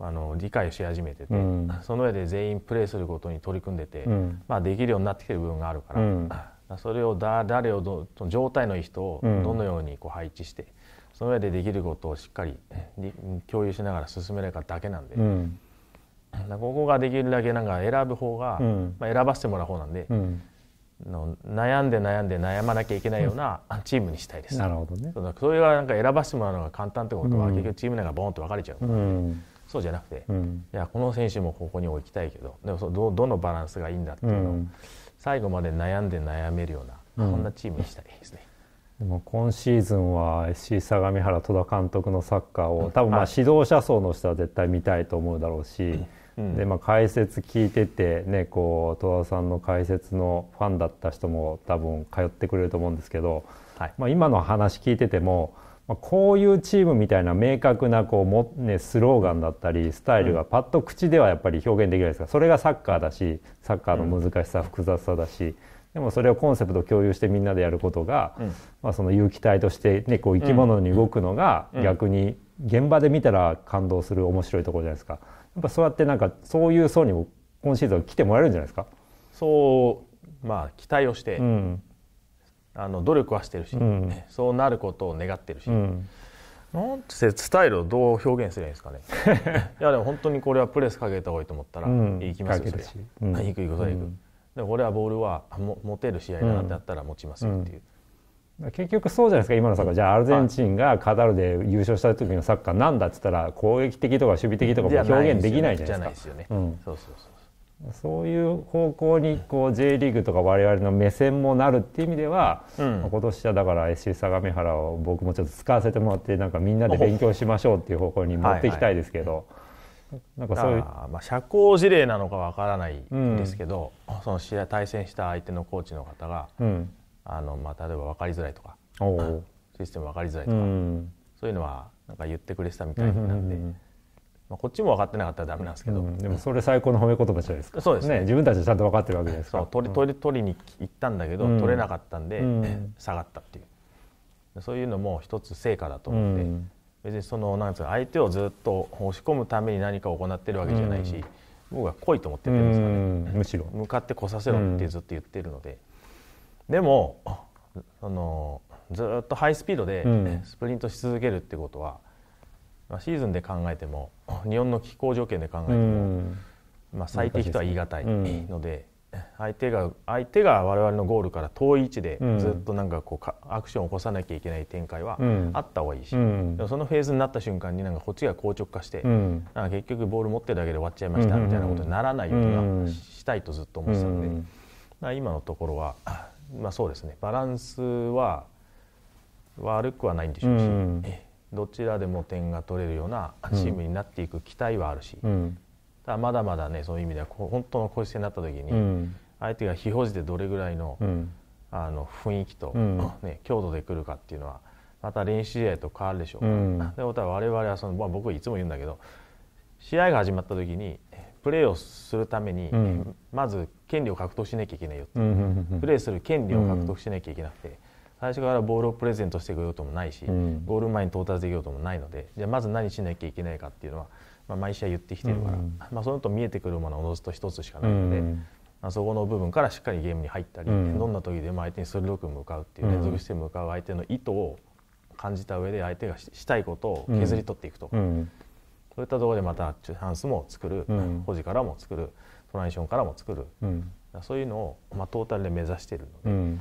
あの理解し始めてて、うん、その上で全員プレーすることに取り組んでて、うん、まあ、できるようになってきてる部分があるから、うん、それをだ誰をど状態のいい人をどのようにこう配置して、その上でできることをしっかり共有しながら進められただけなんで、ここができるだけなんか選ぶ方が、うん、まあ、選ばせてもらう方なんで、うん、の悩んで悩んで悩まなきゃいけないようなチームにしたいです。なるほどね、それがなんか選ばせてもらうのが簡単ってことは、結局チーム内がボンと分かれちゃううん、そうじゃなくて、いやこの選手もここに置きたいけどでもそどどのバランスがいいんだっていうのを、最後まで悩んで悩めるような、こんなチームにしたいですね。でも今シーズンは SC 相模原戸田監督のサッカーを多分まあ指導者層の人は絶対見たいと思うだろうし、はいでまあ、解説聞いてて、ね、こう戸田さんの解説のファンだった人も多分通ってくれると思うんですけど、はい、まあ、今の話聞いてても、まあ、こういうチームみたいな明確なこうも、ね、スローガンだったりスタイルがパッと口ではやっぱり表現できないですが、うん、それがサッカーだしサッカーの難しさ、うん、複雑さだし。でもそれをコンセプト共有してみんなでやることが、うん、まあ、その有機体として、ね、こう生き物に動くのが逆に現場で見たら感動する面白いところじゃないですか。やっぱそうやってなんかそういう層にも今シーズン来てもらえるんじゃないですかそうまあ期待をして、うん、あの努力はしてるし、うん、そうなることを願ってるし、うん、なんてスタイルをどう表現すればいいんですかね いやでも本当にこれはプレスかけた方がいいと思ったら、うん、いきますよ、うん、いくいくいく、でもこれはボールはも持てる試合だなってなったら持ちますよっていう、結局そうじゃないですか今のサッカーじゃあアルゼンチンがカタールで優勝した時のサッカーなんだっつったら攻撃的とか守備的とかも表現できないじゃないですか。そういう方向にこう J リーグとか我々の目線もなるっていう意味では、うん、今年はだから SC 相模原を僕もちょっと使わせてもらってなんかみんなで勉強しましょうっていう方向に持っていきたいですけど、はいはい、なんかそういうまあ、社交辞令なのかわからないですけど、うん、その試合対戦した相手のコーチの方が、あの、まあ、例えば分かりづらいとかシステム分かりづらいとか、うん、そういうのはなんか言ってくれてたみたいなんで。うんうんうん、まあ、こっちも分かってなかったらダメなんですけど、うん、でもそれ最高の褒め言葉じゃないですかそうですね、ね、自分たちちゃんと分かってるわけですから取り取り取りに行ったんだけど、取れなかったんで、下がったっていうそういうのも一つ成果だと思って、別にそのなんつう相手をずっと押し込むために何かを行ってるわけじゃないし、僕は来いと思ってるんですかね、むしろ向かってこさせろってずっと言ってるので、でもあのずっとハイスピードでスプリントし続けるってことは、まあ、シーズンで考えても日本の気候条件で考えても、まあ、最適とは言い難いので。相手が相手が我々のゴールから遠い位置でずっとなんかこうアクションを起こさなきゃいけない展開はあった方がいいし、うん、そのフェーズになった瞬間になんかこっちが硬直化して、うん、なんか結局ボール持ってるだけで終わっちゃいましたみたいなことにならないようにはしたいとずっと思ってたので、うん、今のところはまあ、そうですねバランスは悪くはないんでしょうし、うん、どちらでも点が取れるようなチームになっていく期待はあるし、うん、ただまだまだねそういう意味では本当の個室になった時に、相手が非表示でどれぐらいの,、あの雰囲気と、ね、強度でくるかっていうのはまた練習試合と変わるでしょうから、うん、でことは我々はその、まあ、僕いつも言うんだけど試合が始まった時にプレーをするために、まず権利を獲得しなきゃいけないよって、プレーする権利を獲得しなきゃいけなくて、最初からボールをプレゼントしていくこともないし、ゴール前に到達できようともないのでじゃあまず何しなきゃいけないかっていうのは、まあ、毎試合言ってきてるから、まあ、そのと見えてくるものはおのずと一つしかないので。まあ、そこの部分からしっかりゲームに入ったり、どんな時でも相手に鋭く向かうっていう連続して向かう相手の意図を感じた上で相手がしたいことを削り取っていくと、そういったところでまたチャンスも作る、保持からも作る、トランジションからも作る、うん、そういうのを、まあ、トータルで目指しているので、うん、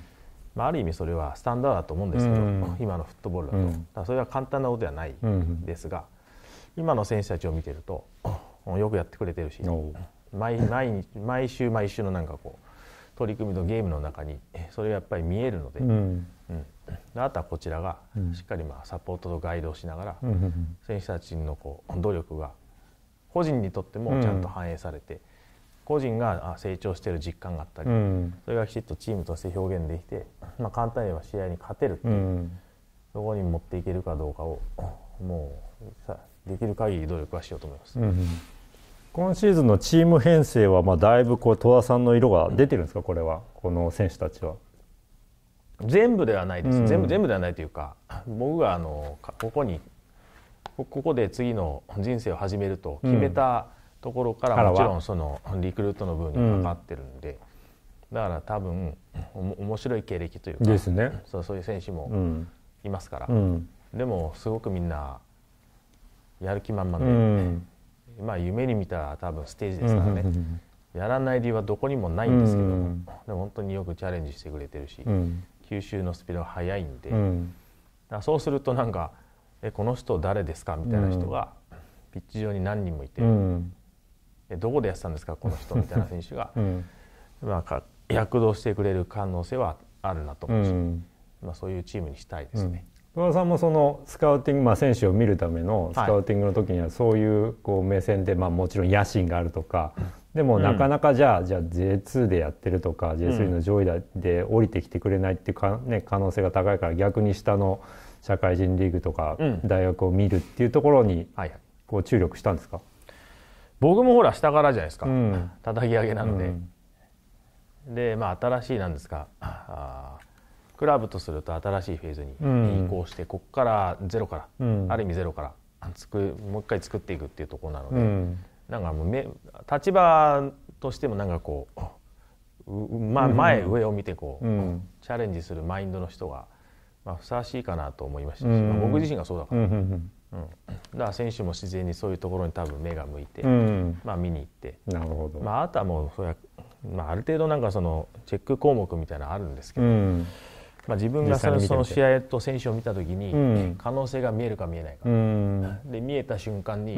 まあ、ある意味それはスタンダードだと思うんですけど、うん、今のフットボールだと、うん、だそれは簡単なことではないですが、今の選手たちを見てるとよくやってくれてるし毎毎毎週毎週のなんかこう取り組みとゲームの中にそれがやっぱり見えるので、うんあとはこちらがしっかりまあサポートとガイドをしながら、選手たちのこう努力が個人にとってもちゃんと反映されて。個人が成長している実感があったり、うん、それがきちっとチームとして表現できて、まあ、簡単には試合に勝てるっていう、うん、そこに持っていけるかどうかをもうできる限り努力はしようと思います。うん、今シーズンのチーム編成はまあだいぶこう戸田さんの色が出てるんですか、これは、この選手たちは。全部ではないです、全部全部ではないというか、僕があのここにここで次の人生を始めると決めた、うんところからもちろんそのリクルートの分にかかってるんで、うん、だから多分面白い経歴というかですね、そういう選手もいますから、うん、でもすごくみんなやる気満々で、うんまあ、夢に見た多分ステージですからね、うんやらない理由はどこにもないんですけども、うんでも本当によくチャレンジしてくれてるし、うん、吸収のスピードが速いんで、うん、そうするとなんか「えこの人誰ですか?」みたいな人がピッチ上に何人もいて、うん、どこでやってたんですかこの人みたいな選手が、うん、躍動してくれる可能性はあるなと思うし、うん、まあ、そういうチームにしたいですね。小川田、さんもそのスカウティング、まあ、選手を見るためのスカウティングの時にはそういうこう目線で、まあ、もちろん野心があるとか、でもなかなかじゃあ、うん、じゃあ J2 でやってるとか J3 の上位で降りてきてくれないっていうか、ね、可能性が高いから逆に下の社会人リーグとか大学を見るっていうところにこう注力したんですか、うん僕もほら下からじゃないですか、うん、叩き上げなので、うん、でまあ新しいなんですかあクラブとすると新しいフェーズに移行して、うん、ここからゼロから、うん、ある意味ゼロからつくもう一回作っていくっていうところなので、うん、なんかもうめ立場としてもなんかこうう、ま、前上を見てこう、チャレンジするマインドの人が、まあ、ふさわしいかなと思いましたし、まあ、僕自身がそうだから。うん、だから選手も自然にそういうところに多分目が向いて、うん、まあ、見に行ってなるほど、まあ、あとはもうそや、まあ、ある程度なんかそのチェック項目みたいなのあるんですけど、うん、まあ、自分がそのその試合と選手を見た時に可能性が見えるか見えないか、うん、で見えた瞬間に、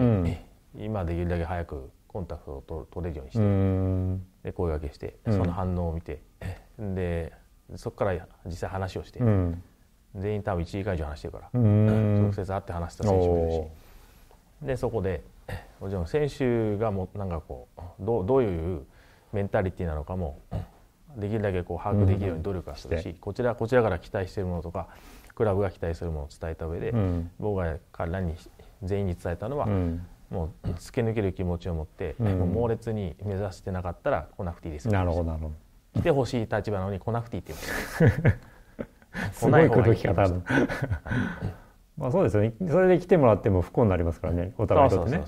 今できるだけ早くコンタクトを取れるようにして、で声がけしてその反応を見て、でそこから実際話をして。全員多分1時間以上話してるから直接会って話した選手もいるしでそこでもちろん選手がもなんかこうどうどういうメンタリティーなのかもできるだけこう把握できるように努力はするし、うん、こちらこちらから期待しているものとかクラブが期待するものを伝えた上で、うん、僕が彼らに全員に伝えたのは、うん、もう突き抜ける気持ちを持って、もう猛烈に目指してなかったら来なくていいですなるほどなるほど来てほしい立場なのに来なくていいって言われ すごい口説き方 まあそうですよねそれで来てもらっても不幸になりますからねお互いにとってね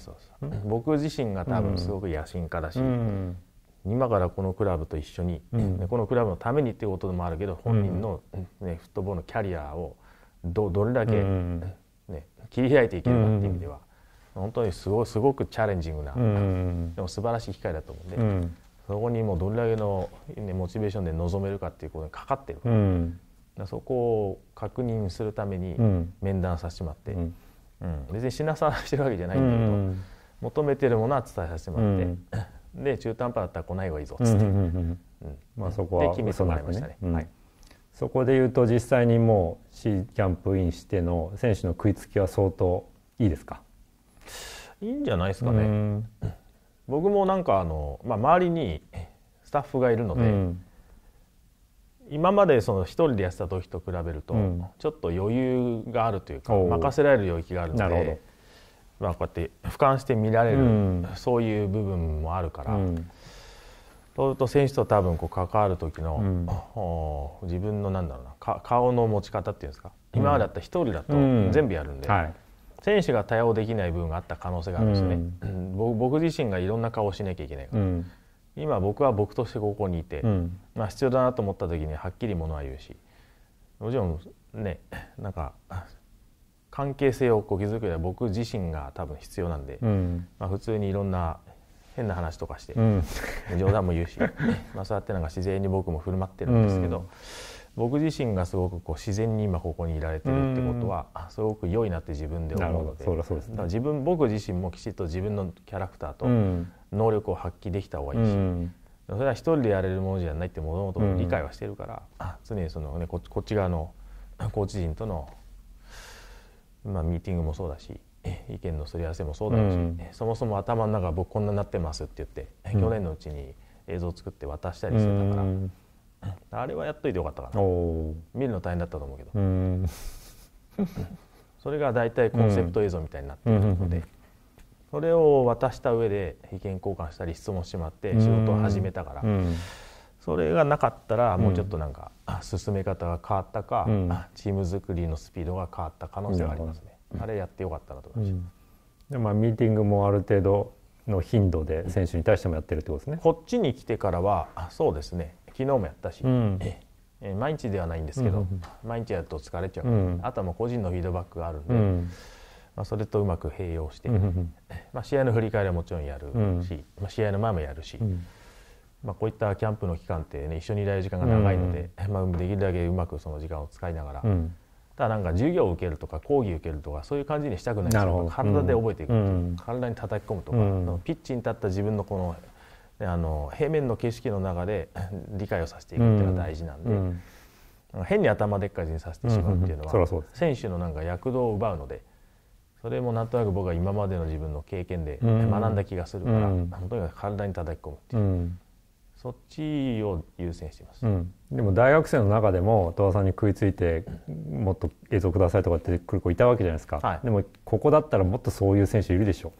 僕自身が多分すごく野心家だし、うん、今からこのクラブと一緒に、うん、このクラブのためにっていうことでもあるけど本人のね、うん、フットボールのキャリアをどどれだけ、ね、切り開いていけるかっていう意味では、本当にすごすごくチャレンジングな、でも素晴らしい機会だと思うんで、そこにもうどれだけの、ね、モチベーションで臨めるかっていうことにかかってるうんそこを確認するために面談させてもらって、うん別になさしてるわけじゃないんだけど、うん、求めてるものは伝えさせてもらって、うん、で中途半端だったら来ない方がいいぞっつって、うんまあ、そこは決めてもらいましたね。そこで言うと実際にもうシーキャンプインしての選手の食いつきは相当いいですかいいんじゃないですかね。僕もなんかあの、まあ、周りにスタッフがいるので、うん、今までその一人でやってた時と比べると、ちょっと余裕があるというか、任せられる領域があるので、まあ、こうやって俯瞰して見られる、そういう部分もあるから、そうすると選手と多分こう関わる時の、自分のなんだろうな顔の持ち方っていうんですか今までだったら一人だと全部やるんで、選手が対応できない部分があった可能性があるんですよね、僕自身がいろんな顔をしなきゃいけないから。今僕は僕としてここにいて、うん、まあ、必要だなと思った時にはっきりものは言うしもちろんねなんか関係性をこう築くには僕自身が多分必要なんで、うん、まあ、普通にいろんな変な話とかして、うん、冗談も言うし まあそうやってなんか自然に僕も振る舞ってるんですけど、うん、僕自身がすごくこう自然に今ここにいられてるってことは、すごく良いなって自分で思うので自分僕自身もきちっと自分のキャラクターと能力を発揮できた方がいいし、うん、それは一人でやれるものじゃないってもともと理解はしてるから、うん、常にその、ね、こっち側のコーチ陣との、まあ、ミーティングもそうだし意見のすり合わせもそうだし、うん、そもそも頭の中僕こんなになってますって言って、去年のうちに映像を作って渡したりしてたから、あれはやっといてよかったかな見るの大変だったと思うけど。それが大体コンセプト映像みたいになってるので、それを渡した上で意見交換したり質問してもらって仕事を始めたから、うん、それがなかったらもうちょっとなんか、進め方が変わったか、うん、チーム作りのスピードが変わった可能性がありますね、あれやってよかったなと思いました、でまあ、ミーティングもある程度の頻度で選手に対してもやってるってことですね、こっちに来てからはそうですね昨日もやったし、え毎日ではないんですけど、うん、毎日やると疲れちゃう、うん、あとはもう個人のフィードバックがあるんで、うん、まあ、それとうまく併用して、まあ、試合の振り返りはもちろんやるし、うん、まあ、試合の前もやるし、うん、まあ、こういったキャンプの期間って、ね、一緒にいられる時間が長いので、うん、まあ、できるだけうまくその時間を使いながら、ただなんか授業を受けるとか講義を受けるとかそういう感じにしたくないです体で覚えていくとか、体に叩き込むとか、ピッチに立った自分のこのあの平面の景色の中で 理解をさせていくっていうのが大事なんで。変に頭でっかちにさせてしまうっていうのは、選手のなんか躍動を奪うので、それもなんとなく僕は今までの自分の経験で学んだ気がするから、うん、とにかく体に叩き込むっていう、うん、そっちを優先してます、うん、でも大学生の中でも戸田さんに食いついてもっと映像くださいとかって来る子いたわけじゃないですか、はい、でもここだったらもっとそういう選手いるでしょ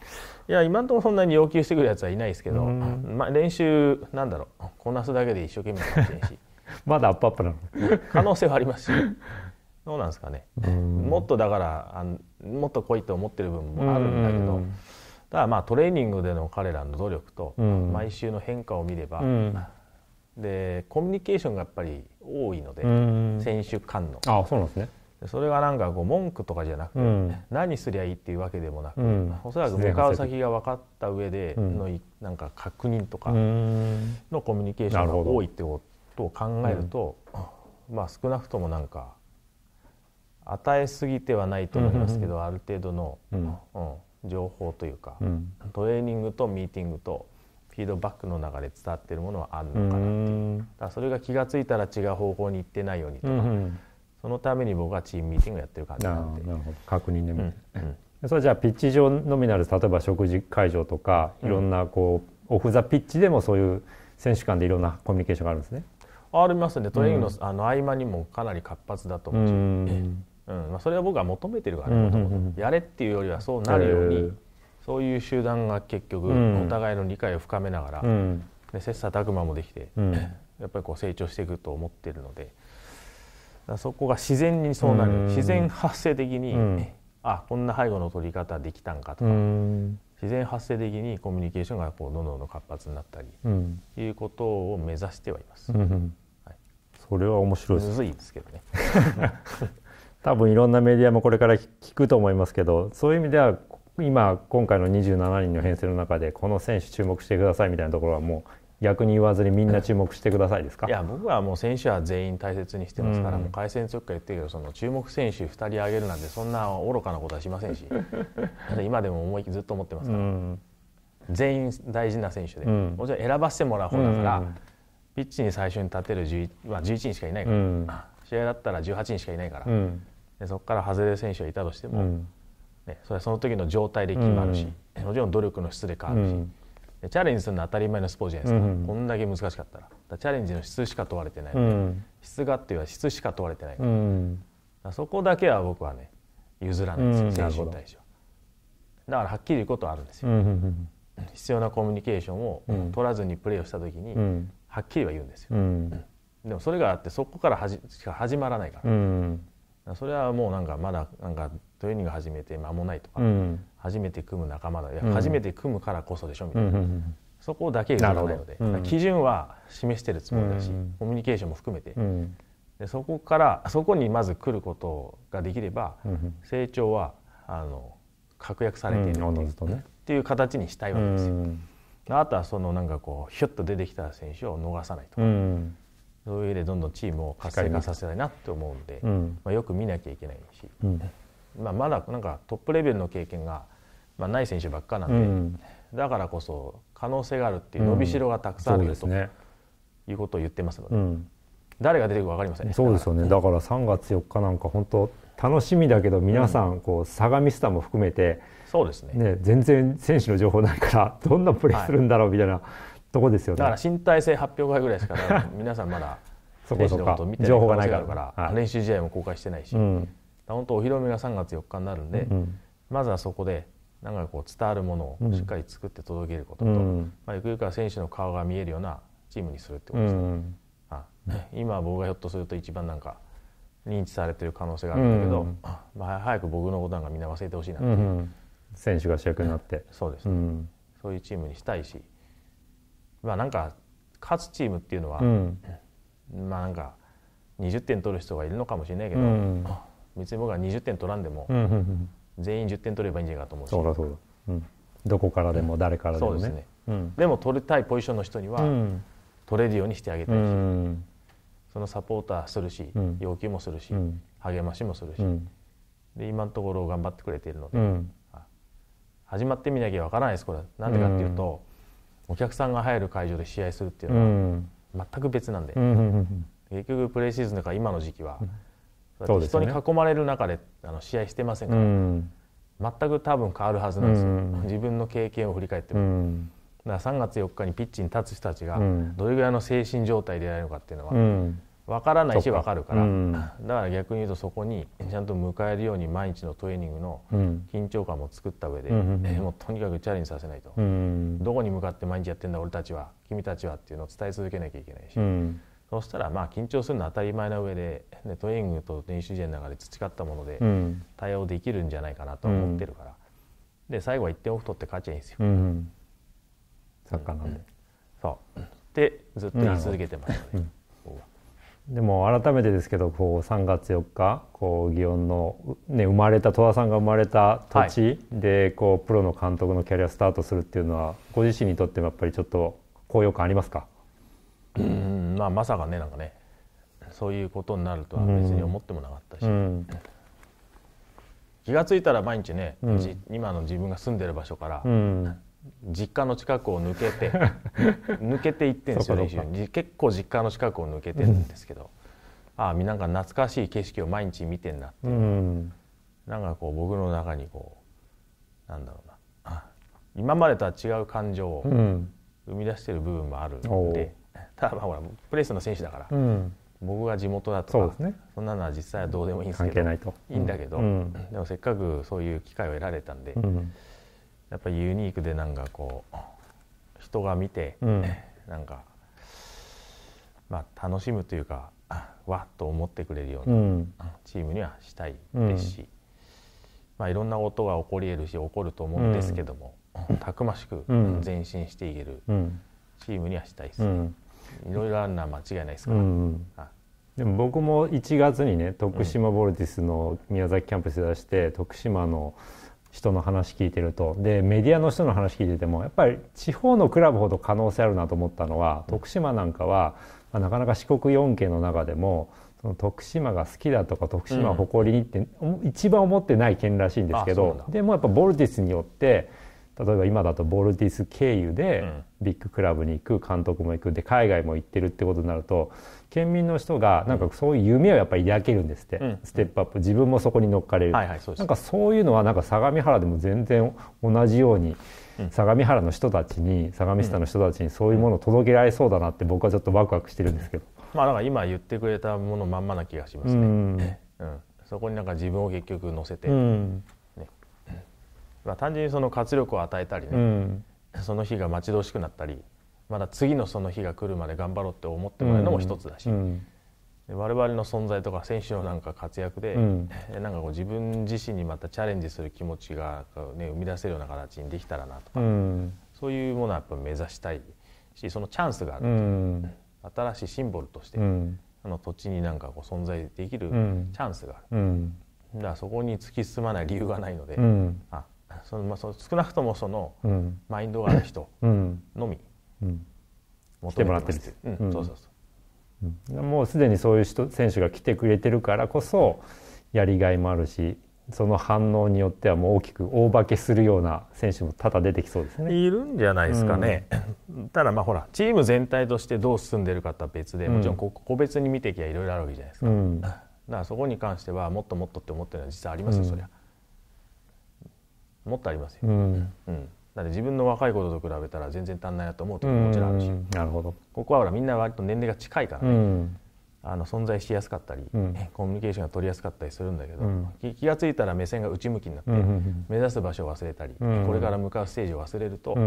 いや今のところそんなに要求してくるやつはいないですけど、まあ、練習なんだろうこなすだけで一生懸命やってるし まだアップアップなの可能性はありますしどうなんですかね、うん、もっとだからあのもっと来いと思ってる部分もあるんだけど、うん、ただまあトレーニングでの彼らの努力と毎週の変化を見れば、でコミュニケーションがやっぱり多いので、選手間の。あそうなんですねそれがなんかこう文句とかじゃなくうん、何すりゃいいっていうわけでもなく、うん、おそらく向かう先が分かった上での、うん、なんか確認とかのコミュニケーションが多いってことを考えると、まあ少なくともなんか与えすぎてはないと思いますけど、うんうんうん、ある程度の、うんうん、情報というか、うん、トレーニングとミーティングとフィードバックの中で伝わってるものはあるのかなっていうだからそれが気が付いたら違う方向に行ってないようにとか、うんうん、そのために僕はチームミーティングやってる感じなのでなるほど確認で見て、うんうん、それじゃあピッチ上のみなず例えば食事会場とかいろんなこう、オフ・ザ・ピッチでもそういう選手間でいろんなコミュニケーションがあるんですねありますねトレーニングの,、あの合間にもかなり活発だと思うんですよ、うんまあ、それは僕は求めてるからねやれっていうよりはそうなるように、そういう集団が結局お互いの理解を深めながら、うん、で切磋琢磨もできて、うん、やっぱりこう成長していくと思ってるのでそこが自然にそうなる、うん、自然発生的に、うん、あこんな背後の取り方できたんかとか、自然発生的にコミュニケーションがこうどんどん活発になったり、いうことを目指してはいます。それは面白いです、ずいですけどね 多分いろんなメディアもこれから聞くと思いますけどそういう意味では今今回の27人の編成の中でこの選手注目してくださいみたいなところはもう逆に言わずにみんな注目してくださいですかいや僕はもう選手は全員大切にしてますから、うん、もう回戦直下言ってるけどその注目選手2人挙げるなんてそんな愚かなことはしませんし 今でも思いずっと思ってますから、うん、全員大事な選手で、うん、もちろん選ばせてもらう方だから、ピッチに最初に立てる 11,、まあ、11人しかいないから。試合だったら18人しかいないから、うん、でそこから外れる選手がいたとしても、うん、ね、それはその時の状態で決まるし、うん、もちろん努力の質で変わるし、でチャレンジするのは当たり前のスポーツじゃないですか、こんだけ難しかったらだチャレンジの質しか問われてないの質がっていうは質しか問われてないから,、そこだけは僕はね譲らないですよ、選手に対しては。だからはっきり言うことはあるんですよ、必要なコミュニケーションを取らずにプレーをした時に、はっきりは言うんですよ。でもそれがあってそこからしか始まらないから,、それはもうなんかまだなんかトレーニング始めて間もないとか、初めて組む仲間だいや初めて組むからこそでしょみたいな、そこだけがないので、基準は示してるつもりだし、コミュニケーションも含めて、でそこからそこにまず来ることができれば、成長はあの確約されているっていう形にしたいわけですよ。あとはそのなんかこうひょっと出てきた選手を逃さないとか、そういう上でどんどんチームを活性化させたいなって思うんで、うん、まあ、よく見なきゃいけないし、うん、まあ、まだなんかトップレベルの経験が、まあ、ない選手ばっかなんで、うん、だからこそ可能性があるっていう伸びしろがたくさんあるすということを言ってますので、誰が出てくるか分かりませんそうですよねだから3月4日なんか本当楽しみだけど皆さんこう相模スターも含めて、そうですねね全然選手の情報ないからどんなプレーするんだろうみたいな、はいとこですよねだから身体性発表会ぐらいしから、皆さんまだそ習のこと見て情報がないから、はい、練習試合も公開してないし、うん、本当お披露目が3月4日になるんで、うん、まずはそこでなんかこう伝わるものをしっかり作って届けることと、うん、まあ、ゆくゆくは選手の顔が見えるようなチームにするってことですね、うんあ今僕がひょっとすると一番なんか認知されてる可能性があるんだけど、うん、まあ、早く僕のことなんかみんな忘れてほしいなっていう、選手が主役になって、そうです、ねそういうチームにしたいし、まあなんか勝つチームっていうのは、うん、まあなんか20点取る人がいるのかもしれないけど、うん、別に僕は20点取らんでも、うんうんうん全員1点取ればいいんじゃないかと思うそうだそうだ、うん、どこからでも誰からでもねうん、そうですね、うん、でも取りたいポジションの人には、取れるようにしてあげたいし、そのサポーターするし、要求もするし、励ましもするし、で今のところ頑張ってくれているので、始まってみなきゃわからないですこれなんでかっていうと、お客さんが入る会場で試合するっていうのは全く別なんで、結局プレーシーズンだから今の時期は、人に囲まれる中であの試合してませんから、全く多分変わるはずなんですよ、自分の経験を振り返っても。だから3月4日にピッチに立つ人たちがどれぐらいの精神状態でやるのかっていうのは、分からないし分かるから、うん、だから逆に言うとそこにちゃんと迎えるように毎日のトレーニングの緊張感も作った上で、うん、もうとにかくチャレンジさせないと、うん、どこに向かって毎日やってんだ俺たちは君たちはっていうのを伝え続けなきゃいけないし、うん、そしたらまあ緊張するのは当たり前な上ででトレーニングと練習試合の中で培ったもので対応できるんじゃないかなと思ってるから、で最後は1点オフ取って勝っちゃいいんですよ。サッカーなんで、そうでずっと言い続けてますので。でも改めてですけどこう3月4日こう祇園の、ね、生まれた戸田さんが生まれた土地で、はい、こうプロの監督のキャリアスタートするっていうのはご自身にとってもやっぱりちょっと高揚感ありますかうんまあまさかねなんかねそういうことになるとは別に思ってもなかったし、うん、気が付いたら毎日ね、うん、今の自分が住んでる場所から、うん実家の近くを抜けて 抜けていってんですよ結構実家の近くを抜けてるんですけど、うん、ああなんか懐かしい景色を毎日見てんなって、うん、なんかこう僕の中にこうなんだろうな今までとは違う感情を生み出してる部分もあるんで、うん、ただまあほらプレスの選手だから、うん、僕が地元だとかそ、ね,、んなのは実際はどうでもいいんですけどいいんだけど、でもせっかくそういう機会を得られたんで。うんやっぱりユニークでなんかこう人が見て、うん、なんか、まあ、楽しむというかわっと思ってくれるようなチームにはしたいですし、うん、まあ、いろんなことが起こり得るし起こると思うんですけども、うん、たくましく前進していけるチームにはしたいですね。いろいろあるのは間違いないですから、でも僕も1月にね徳島ボルティスの宮崎キャンプス出して、徳島の、うん人の話聞いてるとでメディアの人の話聞いててもやっぱり地方のクラブほど可能性あるなと思ったのは徳島なんかは、まあ、なかなか四国4県の中でもその徳島が好きだとか徳島誇りにって、うん、一番思ってない県らしいんですけどでもやっぱボルティスによって例えば今だとボルティス経由でビッグクラブに行く監督も行くで海外も行ってるってことになると県民の人がなんかそういう夢をやっぱり抱けるんですって、うん、ステップアップ自分もそこに乗っかれる、はいはい、なんかそういうのはなんか相模原でも全然同じように、うん、相模原の人たちに相模下の人たちにそういうものを届けられそうだなって僕はちょっとワクワクしてるんですけど、まあなんか今言ってくれたものまんまな気がしますね、うん、うん、そこになんか自分を結局乗せて、ねまあ、単純にその活力を与えたりね、その日が待ち遠しくなったりまだ次のその日が来るまで頑張ろうって思ってもらえるのも一つだし、我々の存在とか選手のなんか活躍で、うん、なんかこう自分自身にまたチャレンジする気持ちが、ね、生み出せるような形にできたらなとか、うん、そういうものはやっぱ目指したいしそのチャンスがある、うん、新しいシンボルとして、うん、あの土地になんかこう存在できるチャンスがある、だからそこに突き進まない理由がないので、あそのまあ、その少なくともその、マインドがある人のみ来てもらってるんう、うん、もうすでにそういう人選手が来てくれてるからこそやりがいもあるしその反応によってはもう大きく大化けするような選手も多々出てきそうですね。いるんじゃないですかね、うん、ただまあほらチーム全体としてどう進んでるかとは別でもちろん個別に見ていきゃいろいろあるわけじゃないですか、うん、だからそこに関してはもっともっとって思ってるのは実はありますよ、うん、そりゃもっとありますよ、うんなで自分の若いこと比べたら全然足んないなと思うろももちろんあるし、なるほどここはほらみんな割と年齢が近いからね、あの存在しやすかったり、うん、コミュニケーションが取りやすかったりするんだけど、うん、気が付いたら目線が内向きになって、うん、目指す場所を忘れたり、これから向かうステージを忘れると、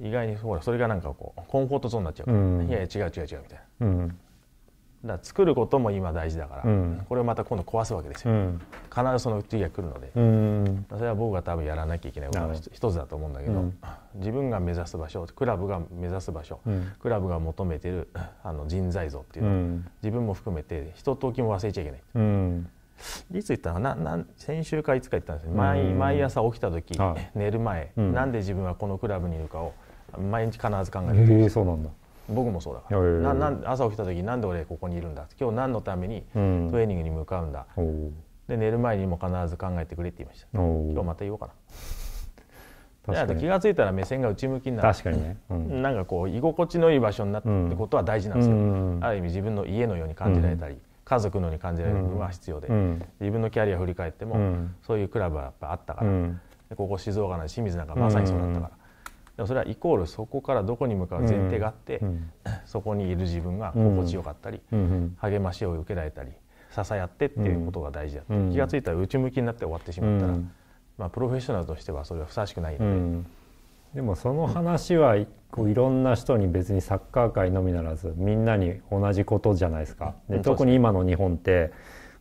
意外にほらそれがなんかこうコンフォートゾーンになっちゃうから、ね、いやいや違う違う違うみたいな、だ作ることも今大事だから、うん、これをまた今度壊すわけですよ、うん、必ずその次が来るので、うん、それは僕が多分やらなきゃいけないことの一つだと思うんだけど、自分が目指す場所クラブが目指す場所、クラブが求めてるあの人材像っていうのを、自分も含めて一時も忘れちゃいけない、いつ言ったのなな先週かいつか言ったんです毎毎朝起きた時、寝る前、うなんで自分はこのクラブにいるかを毎日必ず考えてる、えー、そうなんだ僕もそうだから、なな朝起きた時なんで俺ここにいるんだ今日何のためにトレーニングに向かうんだ、うん、で寝る前にも必ず考えてくれって言いました今日また言おうかな。気が付いたら目線が内向きになる確かにね、うん、なんかこう居心地のいい場所になってことは大事なんですよ、うんある意味自分の家のように感じられたり、家族のように感じられる部分は必要で、自分のキャリア振り返っても、そういうクラブはやっぱあったから、ここ静岡の清水なんかまさにそうだったから、でもそれはイコールそこからどこに向かう前提があって、そこにいる自分が心地よかったり、励ましを受けられたり支え合ってっていうことが大事だって、気が付いたら内向きになって終わってしまったら、まあ、プロフェッショナルとしてはそれはふさわしくないので。でもその話はこういろんな人に別にサッカー界のみならずみんなに同じことじゃないですか。で特に今の日本って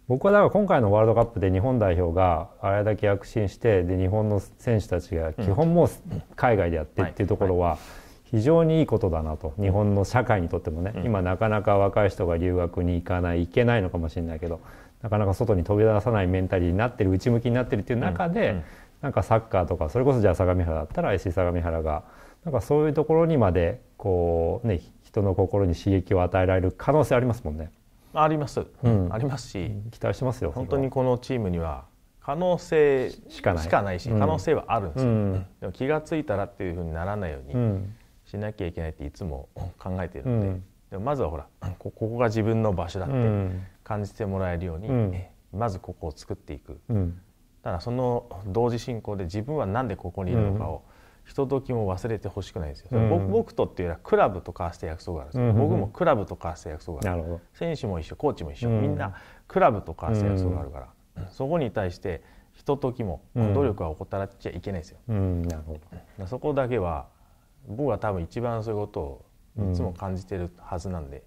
僕はだから今回のワールドカップで日本代表があれだけ躍進してで日本の選手たちが基本もう海外でやってっていうところは非常にいいことだなと日本の社会にとってもね、今なかなか若い人が留学に行かない行けないのかもしれないけどなかなか外に飛び出さないメンタリーになってる内向きになってるっていう中で、なんかサッカーとかそれこそじゃあ相模原だったら SC 相模原がなんかそういうところにまでこうね人の心に刺激を与えられる可能性ありますもんね。あります、うん、ありますし期待してますよ本当にこのチームには可能性しかないし可能性はあるんですよ、うん、でも気が付いたらっていうふうにならないようにしなきゃいけないっていつも考えてるので,、でもまずはほらここが自分の場所だって感じてもらえるように、まずここを作っていく、ただその同時進行で自分は何でここにいるのかを、ひとときも忘れてほしくないですよ、うん、僕僕とっていうのはクラブと交わして約束があるんですよ、うん、僕もクラブと交わして約束がある選手も一緒コーチも一緒、みんなクラブと交わして約束があるから、そこに対してひとときも努力は怠っちゃいけないですよ、なるほどそこだけは僕は多分一番そういうことをいつも感じてるはずなんで、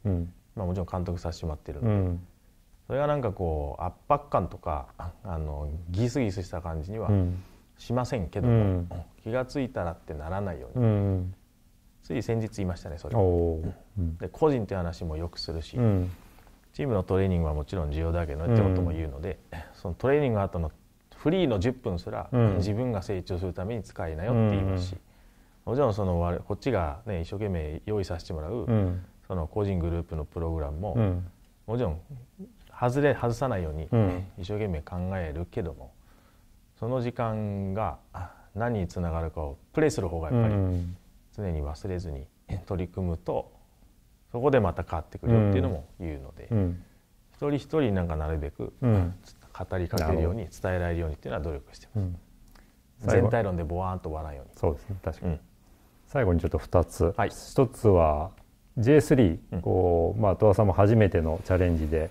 まあ、もちろん監督させてもらってるんで、それがなんかこう圧迫感とかあのギスギスした感じにはしませんけども、気が付いたらってならないように、うん、つい先日言いましたねそれ、うん、で個人という話もよくするし、うん、チームのトレーニングはもちろん重要だけどってことも言うので、そのトレーニング後のフリーの10分すら自分が成長するために使いなよって言いますし、もちろんそのこっちが、ね、一生懸命用意させてもらう、その個人グループのプログラムも、もちろん外れ外さないように一生懸命考えるけども、その時間が何につながるかをプレイする方がやっぱり常に忘れずに取り組むとそこでまた変わってくるよっていうのも言うので、うん、一人一人なんかなるべく語りかけるように伝えられるようにっていうのは努力してます。全体論でボワーンと笑いように。そうですね確かに、最後にちょっと2つ、はい、1つは J3、うん、こうまあ、戸田さんも初めてのチャレンジで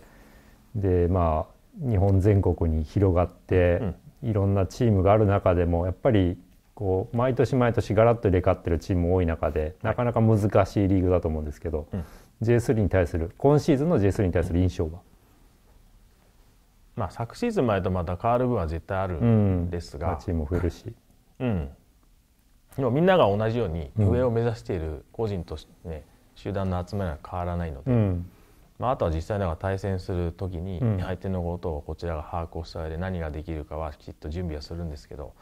で、まあ、日本全国に広がって、うん、いろんなチームがある中でもやっぱりこう毎年毎年ガラッと入れ替わってるチーム多い中でなかなか難しいリーグだと思うんですけど、はい J3 に対する今シーズンの J3 に対する印象は、うん、まあ、昨シーズン前とまた変わる分は絶対あるんですが、うん、チーム増えるし、うん、でもみんなが同じように上を目指している個人と、しね、集団の集まりは変わらないので、うん、まあ、あとは実際だか対戦する時に相手のことをこちらが把握をした上で何ができるかはきちっと準備はするんですけど、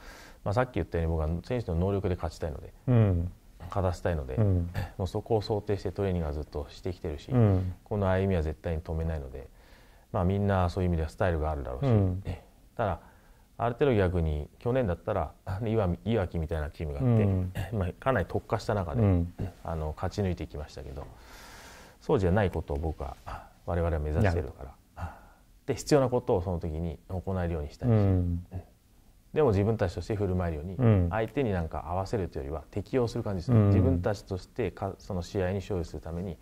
まあ、さっき言ったように僕は選手の能力で勝ちたいので、うん、勝たせたいので、うん、もうそこを想定してトレーニングはずっとしてきてるし、うん、この歩みは絶対に止めないので、まあ、みんなそういう意味ではスタイルがあるだろうし、ただある程度逆に去年だったらいわきみたいなチームがあって、まあ、かなり特化した中で、あの勝ち抜いていきましたけど。そうじゃないことを僕は我々は目指してるからで必要なことをその時に行えるようにしたいし、うん、でも自分たちとして振る舞えるように、うん、相手になんか合わせるというよりは適応する感じですね、うん、自分たちとしてかその試合に勝利するために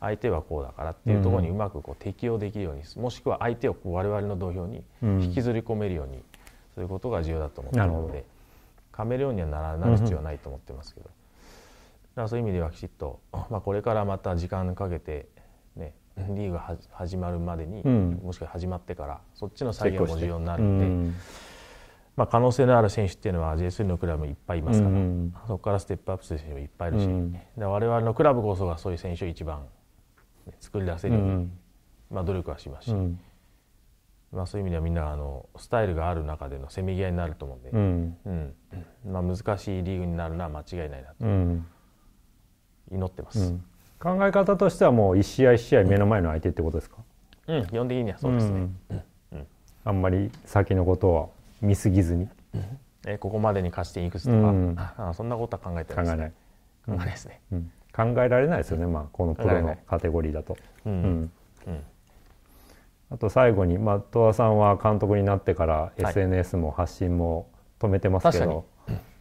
相手はこうだからっていうところにうまくこう適応できるように、もしくは相手をこう我々の土俵に引きずり込めるように、そういうことが重要だと思ってるので。噛めるようにはならない必要はないと思ってますけど、からそういう意味ではきちっと、まあ、これからまた時間かけて、ね、リーグは始まるまでに、うん、もしくは始まってからそっちの作業も重要になるので、うん、まあ、可能性のある選手っていうのは J3 のクラブもいっぱいいますから、うん、そこからステップアップする選手もいっぱいいるし、うん、で我々のクラブこそがそういう選手を一番、ね、作り出せるように、まあ、努力はしますし、まあ、そういう意味ではみんなあのスタイルがある中でのせめぎ合いになると思うんで、うんまあ、難しいリーグになるのは間違いないなと。祈ってます、うん、考え方としてはもう一試合一試合目の前の相手ってことですかうん、基本的にはそうですね、うんあんまり先のことは見すぎずに、えここまでに貸していくつとか、あそんなことは考えてないですね考えないですね、うん考えられないですよね、まあ、このプロのカテゴリーだと。うんうんあと最後に、まあ、戸田さんは監督になってから SNS も発信も止めてますけど、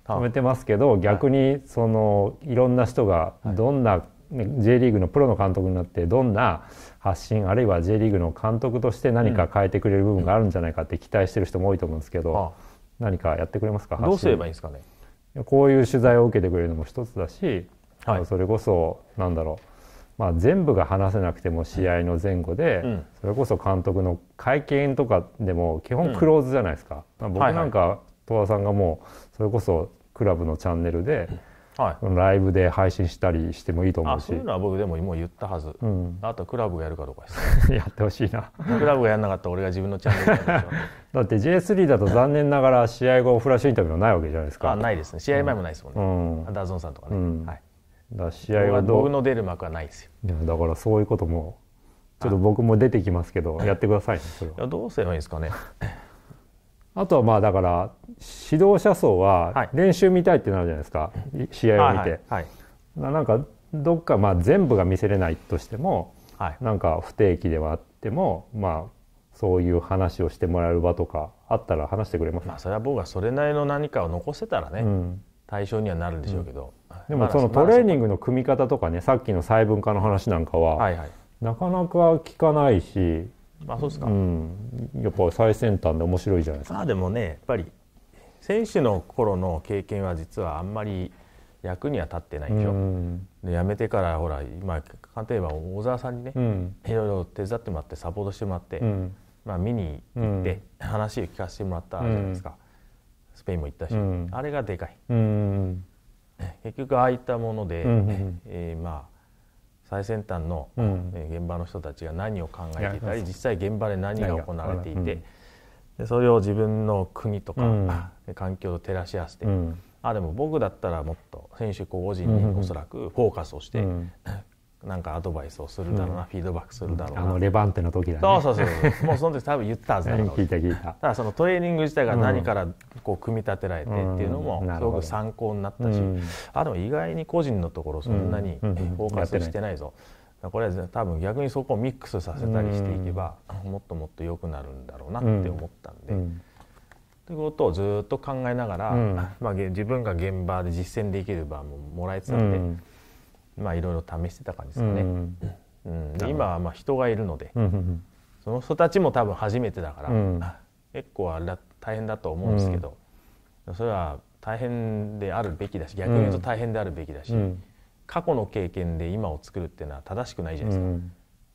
止めてますけど、逆にそのいろんな人がどんな、J リーグのプロの監督になってどんな発信あるいは J リーグの監督として何か変えてくれる部分があるんじゃないかって期待してる人も多いと思うんですけど、何かやってくれますかどうすればいいんですかねこういう取材を受けてくれるのも一つだし、それこそなんだろう、まあ、全部が話せなくても試合の前後で、それこそ監督の会見とかでも基本クローズじゃないですか。僕なんか、戸田さんがもうそれこそクラブのチャンネルで、はい、ライブで配信したりしてもいいと思うしそういうのは僕でももう言ったはず、うん、あとクラブがやるかどうかですやってほしいなクラブがやらなかったら俺が自分のチャンネルやる だって J3 だと残念ながら試合後フラッシュインタビューはないわけじゃないですかあないですね試合前もないですもんね、うん、ダゾンさんとかね、うん、はい、だ試合は僕の出る幕はないですよだからそういうこともちょっと僕も出てきますけどやってくださいねそれはどうすればいいんですかねあとはまあだから指導者層は練習見たいってなるじゃないですか、はい、試合を見て、はい、なんかどっかまあ全部が見せれないとしても、はい、なんか不定期ではあってもまあそういう話をしてもらえる場とかあったら話してくれます、まあ、それは僕はそれなりの何かを残せたらね、うん、対象にはなるんでしょうけど、うん、でもそのトレーニングの組み方とかねさっきの細分化の話なんかは、はいはい、なかなか聞かないしあそうですか、うん、やっぱ最先端で面白いじゃないですかでもねやっぱり選手の頃の経験は実はあんまり役には立ってないでしょ、うん、辞めてからほら今簡単に言えば小沢さんにね、いろいろ手伝ってもらってサポートしてもらって、うん、まあ、見に行って話を聞かせてもらったじゃないですか、スペインも行ったし、あれがでかい、結局ああいったもので、うんうん、えー、まあ最先端の現場の人たちが何を考えていたり、実際現場で何が行われていて、でそれを自分の国とか、環境を照らし合わせて、あでも僕だったらもっと選手個人におそらくフォーカスをして、なんかアドバイスをするだろうな、うん、フィードバックするだろうなあのレバンテの時だねそうそうそうもうその時多分言ってたはずだろう聞いた聞いただそのトレーニング自体が何からこう組み立てられてっていうのもすごく参考になったし、うん、あでも意外に個人のところそんなにフォーカスしてないぞ、これは多分逆にそこをミックスさせたりしていけば、もっともっと良くなるんだろうなって思ったんで、うん、ということをずっと考えながら、まあ、自分が現場で実践できる場ももらえてたんで、まあいろいろ試してた感じですかね。うんうん、今はまあ人がいるので、うん、その人たちも多分初めてだから、結構あれ大変だと思うんですけど、それは大変であるべきだし逆に言うと大変であるべきだし、過去の経験で今を作るっていうのは正しくないじゃないです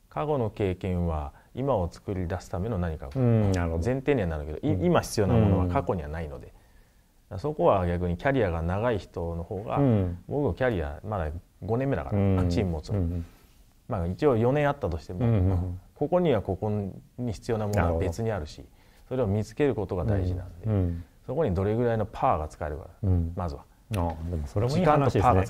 か。過去の経験は今を作り出すための何か、前提にはなるけど、今必要なものは過去にはないので、そこは逆にキャリアが長い人の方が、僕のキャリアまだ5年目だから、チーム持つうんまあ、一応4年あったとしても、うんここにはここに必要なものは別にあるしそれを見つけることが大事なんで、うんそこにどれぐらいのパワーが使えるか、うん、まずは。あでもそれもいが使えれば。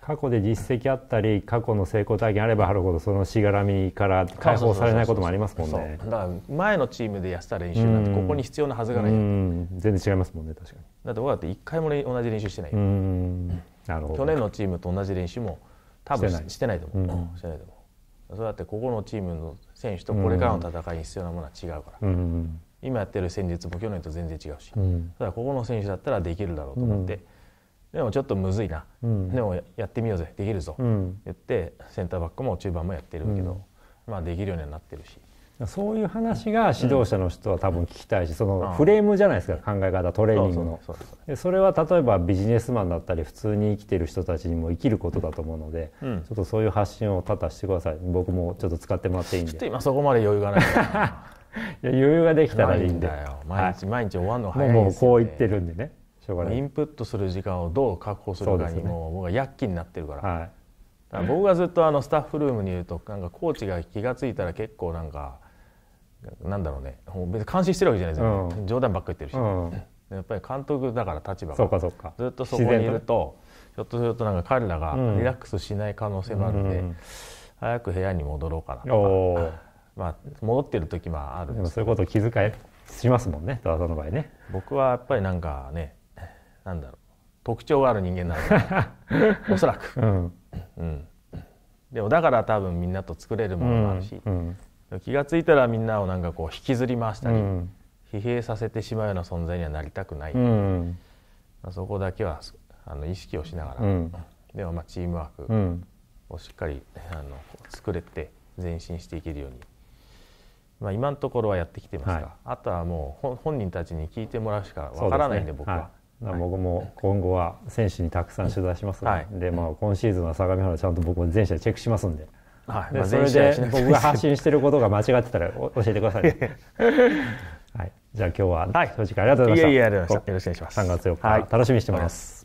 過去で実績あったり過去の成功体験あればあるほどそのしがらみから解放されないこともありますもんねだから前のチームでやってた練習なんてここに必要なはずがない、全然違いますもんね確かにだって僕だって一回も同じ練習してないよ、去年のチームと同じ練習も多分してないと思う、うん、してないと思うそだってここのチームの選手とこれからの戦いに必要なものは違うから、うん、今やってる戦術も去年と全然違うし、うん、だここの選手だったらできるだろうと思って、でもちょっとむずいな、でもやってみようぜできるぞ、言ってセンターバックも中盤もやってるけど、まあできるようになってるしそういう話が指導者の人は多分聞きたいし、そのフレームじゃないですか、考え方トレーニングのそれは例えばビジネスマンだったり普通に生きてる人たちにも生きることだと思うので、ちょっとそういう発信を多々してください僕もちょっと使ってもらっていいんでちょっと今そこまで余裕がないいや 余裕ができたらいいんで毎日毎日終わるの早いもうこう言ってるんでねしょうがないインプットする時間をどう確保するかにも僕は躍起になってるから、はい、僕がずっとあのスタッフルームにいるとなんかコーチが気が付いたら結構なんかなんだろうね別に監視してるわけじゃないですよ、ね、冗談ばっかり言ってるし、やっぱり監督だから立場がずっとそこにいるとひょっとするとなんか彼らがリラックスしない可能性もあるんで、早く部屋に戻ろうかなとか、まあ、戻ってる時もあるでもそういうことを気遣いしますもんね田さんの場合ね僕はやっぱりなんかねなんだろう特徴がある人間なので おそらく、うん、うん、でもだから多分みんなと作れるものもあるし、うんうん気が付いたらみんなをなんかこう引きずり回したり、うん、疲弊させてしまうような存在にはなりたくない、うん、そこだけはあの意識をしながら、うん、でもまあチームワークをしっかり、あの作れて前進していけるように、まあ、今のところはやってきてますが、はい、あとはもう本人たちに聞いてもらうしかわからないんで、僕は。僕も今後は選手にたくさん取材しますので、はい、でまあ、今シーズンは相模原ちゃんと僕も全試合チェックしますんで、はいまあ、それで僕が発信していることが間違ってたら教えてください、ね、はい、じゃあ今日は、はい、正直ありがとうございました。いえいえありがとうございました。よろしくお願いします。3月4日、はい、楽しみにしてます。はい